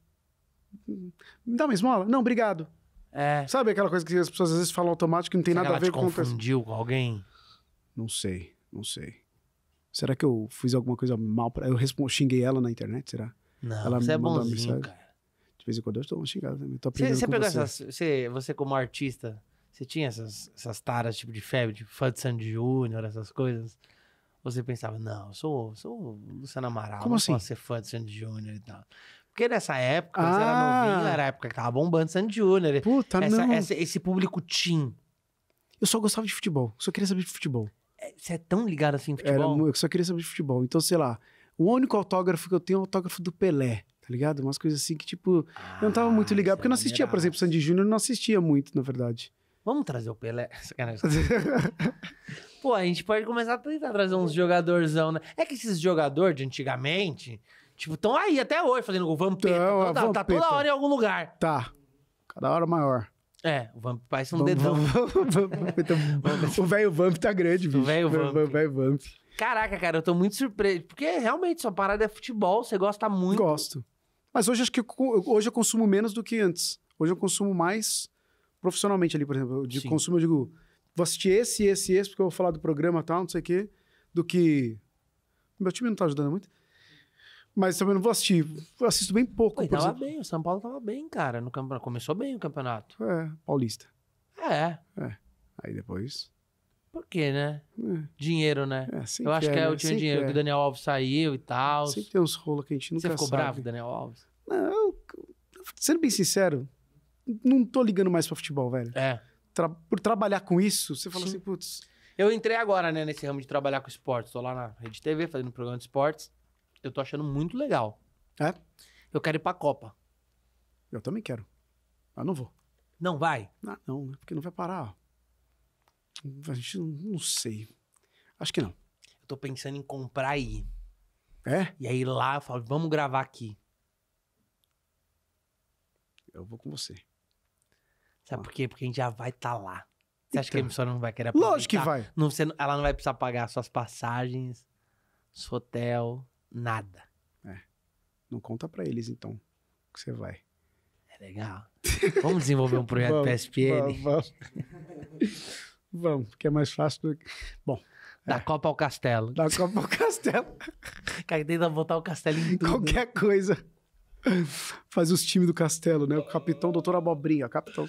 Me dá uma esmola? Não, obrigado. É. Sabe aquela coisa que as pessoas às vezes falam automático que não tem Será nada a ver te com o confundiu com alguém? Não sei, não sei. Será que eu fiz alguma coisa mal para Eu respondi, xinguei ela na internet, será? Não, ela você é bonzinho, mensagem. cara. De vez em quando eu estou xingado também. Tô aprendendo você. com você. Essas, você, como artista, você tinha essas, essas taras, tipo de febre, de tipo, fã de Sandy Júnior, essas coisas? Você pensava, não, eu sou, sou Luciano Amaral, como não assim? posso ser fã de Sandy Júnior e tal. Porque nessa época, ah. você era ah! novinho, era a época que tava bombando Sandy Júnior. Puta, essa, não. Essa, esse público teen. Eu só gostava de futebol, só queria saber de futebol. Você é tão ligado assim em futebol? Era, eu só queria saber de futebol. Então, sei lá, o único autógrafo que eu tenho é o autógrafo do Pelé, tá ligado? Umas coisas assim que, tipo, ah, eu não tava muito ah, ligado, porque eu não é assistia, por exemplo, Sandy Júnior, eu não assistia muito, na verdade. Vamos trazer o Pelé. [laughs] [laughs] Pô, a gente pode começar a tentar trazer uns jogadorzão, né? É que esses jogadores de antigamente, tipo, estão aí até hoje fazendo o Vampeta. Então, tá, tá toda hora em algum lugar. Tá. Cada hora maior. É, o Vamp parece um dedão. o velho Vamp tá grande, bicho. O velho Vamp. O Vamp. Caraca, cara, eu tô muito surpreso. Porque realmente sua parada é futebol, você gosta muito. Gosto. Mas hoje acho que eu, hoje eu consumo menos do que antes. Hoje eu consumo mais profissionalmente ali, por exemplo. de Sim. consumo, eu digo, vou assistir esse, esse, esse, porque eu vou falar do programa e tal, não sei o quê. Do que. Meu time não tá ajudando muito mas também não vou assistir. Eu assisto bem pouco. Pô, tava bem, o São Paulo tava bem, cara, no campeonato. Começou bem o campeonato. É, paulista. É. É. Aí depois. Por quê, né? É. Dinheiro, né? É, eu acho que é, né? eu tinha dinheiro, que o Daniel Alves saiu e tal. Sempre tem uns rolos que a gente nunca sabe. Você ficou bravo, Daniel Alves? Não, eu, sendo bem sincero, não tô ligando mais pra futebol, velho. É. Tra por trabalhar com isso, você fala Sim. assim, putz. Eu entrei agora, né, nesse ramo de trabalhar com esportes. Tô lá na Rede TV fazendo um programa de esportes eu tô achando muito legal. É? Eu quero ir pra Copa. Eu também quero. Mas não vou. Não vai? Ah, não, não né? porque não vai parar. A gente não, não sei. Acho que não. Eu tô pensando em comprar aí. É? E aí lá eu falo, vamos gravar aqui. Eu vou com você. Sabe ah. por quê? Porque a gente já vai estar tá lá. Você então, acha que a então. emissora não vai querer aproveitar? Lógico que vai. Não, você, ela não vai precisar pagar suas passagens, seu hotel nada. É. Não conta para eles, então, que você vai. É legal. Vamos desenvolver um projeto [laughs] vamos, PSPN? Vamos, vamos. [laughs] vamos, porque é mais fácil do que... Bom... Da é. Copa ao Castelo. Da Copa ao Castelo. dentro [laughs] da botar o castelo em tudo. Qualquer coisa. Faz os times do castelo, né? O capitão, doutor Abobrinha, capitão.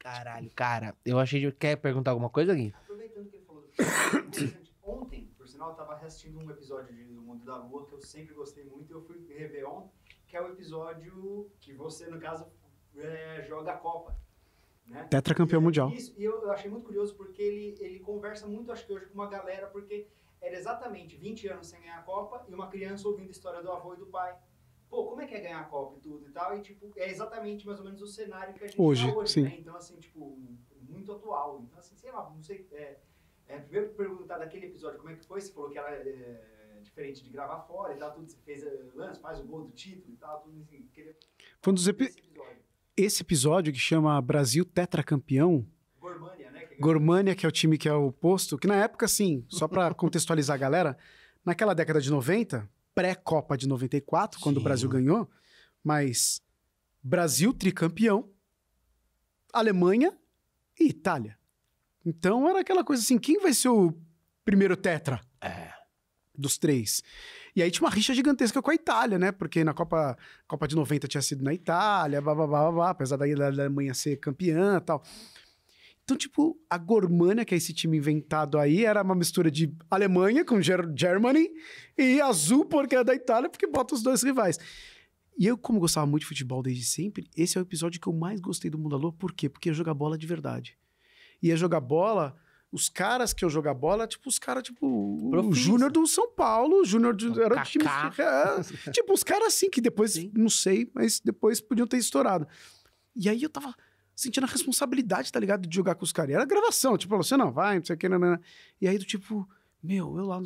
Caralho, cara, eu achei que... Quer perguntar alguma coisa, Gui? Aproveitando que ele falou do [coughs] ontem eu tava assistindo um episódio de Do Mundo da Lua que eu sempre gostei muito e eu fui rever ontem, que é o episódio que você, no caso, é, joga a Copa. Né? Tetracampeão mundial. Isso, e eu, eu achei muito curioso porque ele, ele conversa muito, acho que hoje, com uma galera, porque era exatamente 20 anos sem ganhar a Copa e uma criança ouvindo a história do avô e do pai. Pô, como é que é ganhar a Copa e tudo e tal? E, tipo, é exatamente mais ou menos o cenário que a gente tá hoje, tá hoje sim. Né? Então, assim, tipo, muito atual. Então, assim, sei lá, não sei... É, é, primeiro perguntar daquele episódio, como é que foi? Você falou que era é, diferente de gravar fora e tal, tudo, você fez é, lance, faz o gol do título e tal, tudo assim. Queria... Foi um dos epi... esse, episódio. que chama Brasil Tetracampeão. Gormânia, né? Que é... Gormânia, que é o time que é o posto, que na época, assim, só para [laughs] contextualizar a galera, naquela década de 90, pré-Copa de 94, Sim. quando o Brasil ganhou, mas Brasil tricampeão, Alemanha e Itália. Então era aquela coisa assim: quem vai ser o primeiro tetra? É. Dos três. E aí tinha uma rixa gigantesca com a Itália, né? Porque na Copa, Copa de 90 tinha sido na Itália, blá, blá, blá, blá, apesar da, da Alemanha ser campeã e tal. Então, tipo, a Gormânia, que é esse time inventado aí, era uma mistura de Alemanha com Ger Germany e azul, porque é da Itália, porque bota os dois rivais. E eu, como gostava muito de futebol desde sempre, esse é o episódio que eu mais gostei do Mundo Alô. Por quê? Porque eu jogo bola de verdade ia jogar bola, os caras que eu jogava bola, tipo, os caras, tipo, o Júnior do São Paulo, o Júnior do, era do time. É, [laughs] tipo, os caras assim, que depois, Sim. não sei, mas depois podiam ter estourado. E aí eu tava sentindo a responsabilidade, tá ligado? De jogar com os caras. E era gravação, tipo, você assim, não vai, não sei o que, não E aí do tipo, meu, eu lá.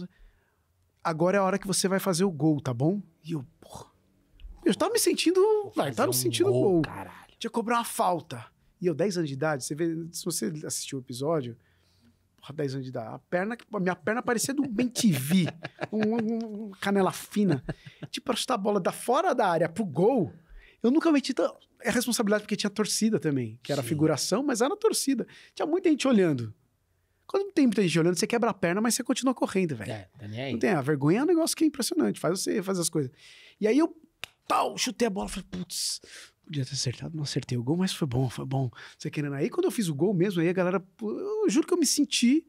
Agora é a hora que você vai fazer o gol, tá bom? E eu, porra. Eu tava me sentindo. Vai, tava me um sentindo gol. gol. Caralho. Tinha que cobrar uma falta. E eu, 10 anos de idade, você vê, se você assistiu o episódio, porra, 10 anos de idade, a perna, a minha perna parecia do Ben TV, [laughs] um, um, canela fina. Tipo, pra chutar a bola da fora da área pro gol, eu nunca meti É responsabilidade porque tinha torcida também, que era Sim. figuração, mas era torcida. Tinha muita gente olhando. Quando tem muita gente olhando, você quebra a perna, mas você continua correndo, velho. É, tá Não tem, a vergonha é um negócio que é impressionante, faz você fazer as coisas. E aí eu, pau, chutei a bola, falei, putz, podia ter acertado, não acertei o gol, mas foi bom, foi bom. Você querendo aí, quando eu fiz o gol mesmo, aí a galera, eu juro que eu me senti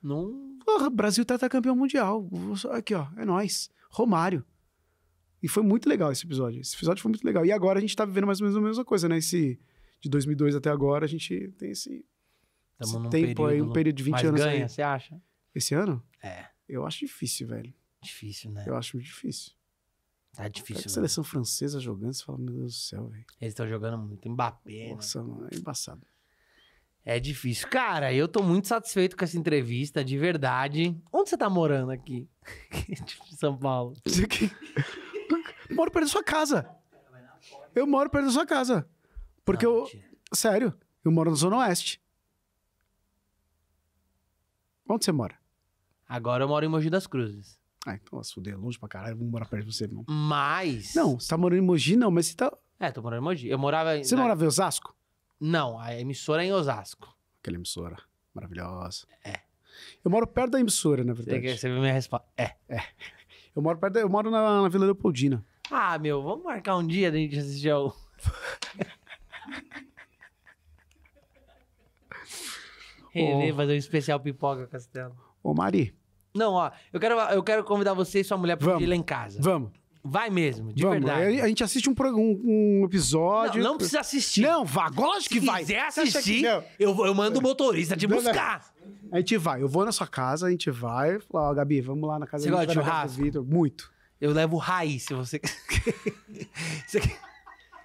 não, Porra, Brasil tá, tá campeão mundial. Aqui, ó, é nós, Romário. E foi muito legal esse episódio. Esse episódio foi muito legal. E agora a gente tá vivendo mais ou menos a mesma coisa, né? Esse de 2002 até agora a gente tem esse, esse tempo período, aí, um período de 20 anos. ganha, aí. você acha? Esse ano? É. Eu acho difícil, velho. Difícil, né? Eu acho difícil. Tá difícil. A seleção francesa jogando, você fala, meu Deus do céu, velho. Eles estão jogando muito. Mbappé. Né? Nossa, né? mano, é embaçado. É difícil. Cara, eu tô muito satisfeito com essa entrevista, de verdade. Onde você tá morando aqui? [laughs] Tipo, São Paulo. [laughs] moro perto da sua casa. Eu moro perto da sua casa. Porque Não, eu. Sério, eu moro na Zona Oeste. Onde você mora? Agora eu moro em Mogi das Cruzes. Ah, então, se fuder, é longe pra caralho, vamos morar perto de você, não. Mas. Não, você tá morando em Mogi, não, mas você tá. É, tô morando em Mogi. Eu morava em. Você na... morava em Osasco? Não, a emissora é em Osasco. Aquela emissora maravilhosa. É. Eu moro perto da emissora, na verdade. Você viu minha resposta? É. É. Eu moro perto, da... eu moro na, na Vila Leopoldina. Ah, meu, vamos marcar um dia da gente assistir ao. [laughs] Rever, fazer um especial pipoca castelo. Ô, Mari, não, ó, eu quero, eu quero convidar você e sua mulher pra vir ir lá em casa. Vamos. Vai mesmo, de Vamos. verdade. A gente assiste um, um- um episódio. Não, não precisa assistir. Não, vá, lógico que Se quiser assistir, eu, eu mando o motorista te Não, não. buscar. A gente vai. Eu vou na sua casa, a gente vai. Fala, ó, Gabi, vamos lá na casa Você gosta de vai churrasco? Vitor. Muito. Eu levo o raiz, se você... [laughs]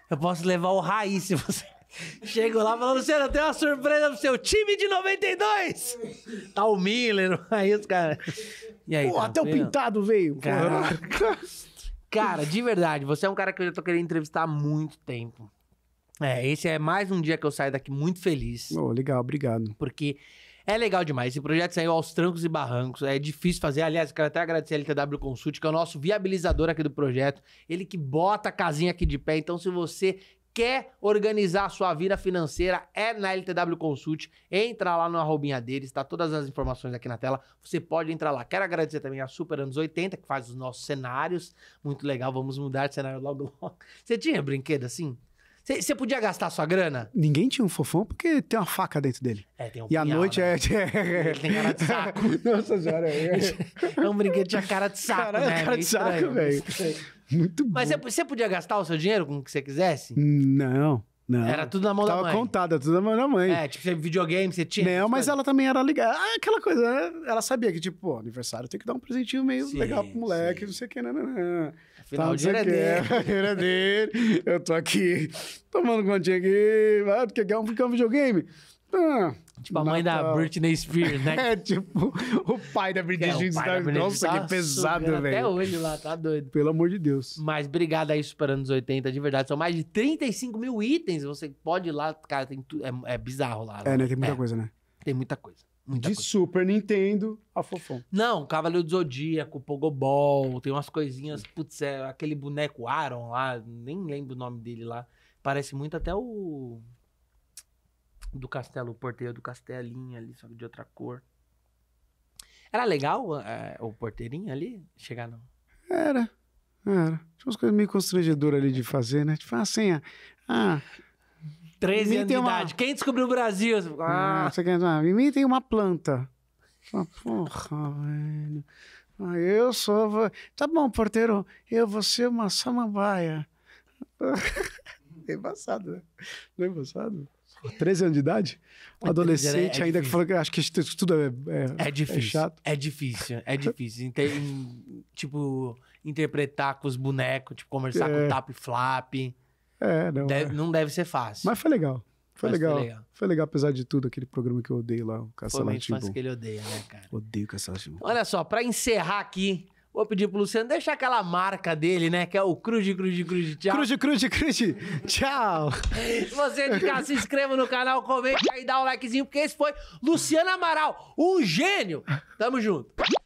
Eu posso levar o raiz, se você... Chego lá falando, Luciano, eu tenho uma surpresa pro seu time de 92! Tá o Miller, aí é os caras. E aí, Pô, tá até o pintado veio. Cara, cara, de verdade, você é um cara que eu já tô querendo entrevistar há muito tempo. É, esse é mais um dia que eu saio daqui muito feliz. Oh, legal, obrigado. Porque é legal demais. Esse projeto saiu aos trancos e barrancos. É difícil fazer. Aliás, quero até agradecer a LTW Consult, que é o nosso viabilizador aqui do projeto. Ele que bota a casinha aqui de pé. Então, se você Quer organizar a sua vida financeira? É na LTW Consult. Entra lá no arrobinha deles, tá todas as informações aqui na tela. Você pode entrar lá. Quero agradecer também a Super Anos 80, que faz os nossos cenários. Muito legal, vamos mudar de cenário logo logo. Você tinha brinquedo assim? Você podia gastar sua grana? Ninguém tinha um fofão porque tem uma faca dentro dele. É, tem um E a noite né? É-, é. Ele tem cara de saco. [laughs] Nossa senhora. É, é um brinquedo de cara de saco, né? Cara é de saco, é velho. Muito bom. Mas você podia gastar o seu dinheiro com o que você quisesse? Não. Não. Era tudo na mão Tava da mãe. Tava contada, tudo na mão da mãe. É, tipo, videogame, você tinha. Não, mas ela também era ligada. Ah, aquela coisa, né? Ela sabia que, tipo, pô, aniversário tem que dar um presentinho meio sim, legal pro moleque, sim. não sei o que, né? Afinal, tá, o é [laughs] dinheiro é dele. dele. Eu tô aqui tomando continha aqui. Ah, tu quer um, um videogame? Ah, Tipo a mãe Natal. da Britney Spears, né? [laughs] é, tipo, o pai da Britney é, Spears. Da... Nossa, tá que pesado, velho. Até hoje lá, tá doido. Pelo amor de Deus. Mas obrigado aí, Super anos 80, de verdade. São mais de 35 mil itens. Você pode ir lá, cara, tem tu... é, é bizarro lá. É, né? né? Tem muita é. coisa, né? Tem muita coisa. Muita de coisa. Super Nintendo a fofão. Não, Cavaleiro do Zodíaco, Pogobol, tem umas coisinhas, putz, é, aquele boneco Aaron lá, nem lembro o nome dele lá. Parece muito até o do castelo, o porteiro do castelinho ali, só que de outra cor. Era legal é, o porteirinho ali? Chegar no. Era. Era. Tinha umas coisas meio constrangedoras ali de fazer, né? Tipo, assim, senha. Ah. 13 anos de uma... idade. Quem descobriu o Brasil? Ah, ah você quer em mim tem uma planta. Ah, porra, velho. Ah, eu sou. Tá bom, porteiro, eu vou ser uma samambaia. [laughs] é embaçado, né? Não é embaçado? 13 anos de idade? Um adolescente é, ainda que falou que acho que tudo é, é, é, é difícil. É chato. É difícil, é difícil. Tem, tipo, interpretar com os bonecos, tipo, conversar com o é. tap flap. É, não. Deve, é. não deve ser fácil. Mas foi legal. Foi legal. foi legal. Foi legal, apesar de tudo, aquele programa que eu odeio lá, o Caça Foi uma fácil que ele odeia, né, cara? Odeio o Caça Olha só, pra encerrar aqui Vou pedir pro Luciano deixar aquela marca dele, né? Que é o Cruz, Cruz, Cruz, tchau. Cruz, Cruz, Cruz, tchau. Você de cá, se inscreva no canal, comente aí, dá o um likezinho, porque esse foi Luciano Amaral, um gênio. Tamo junto.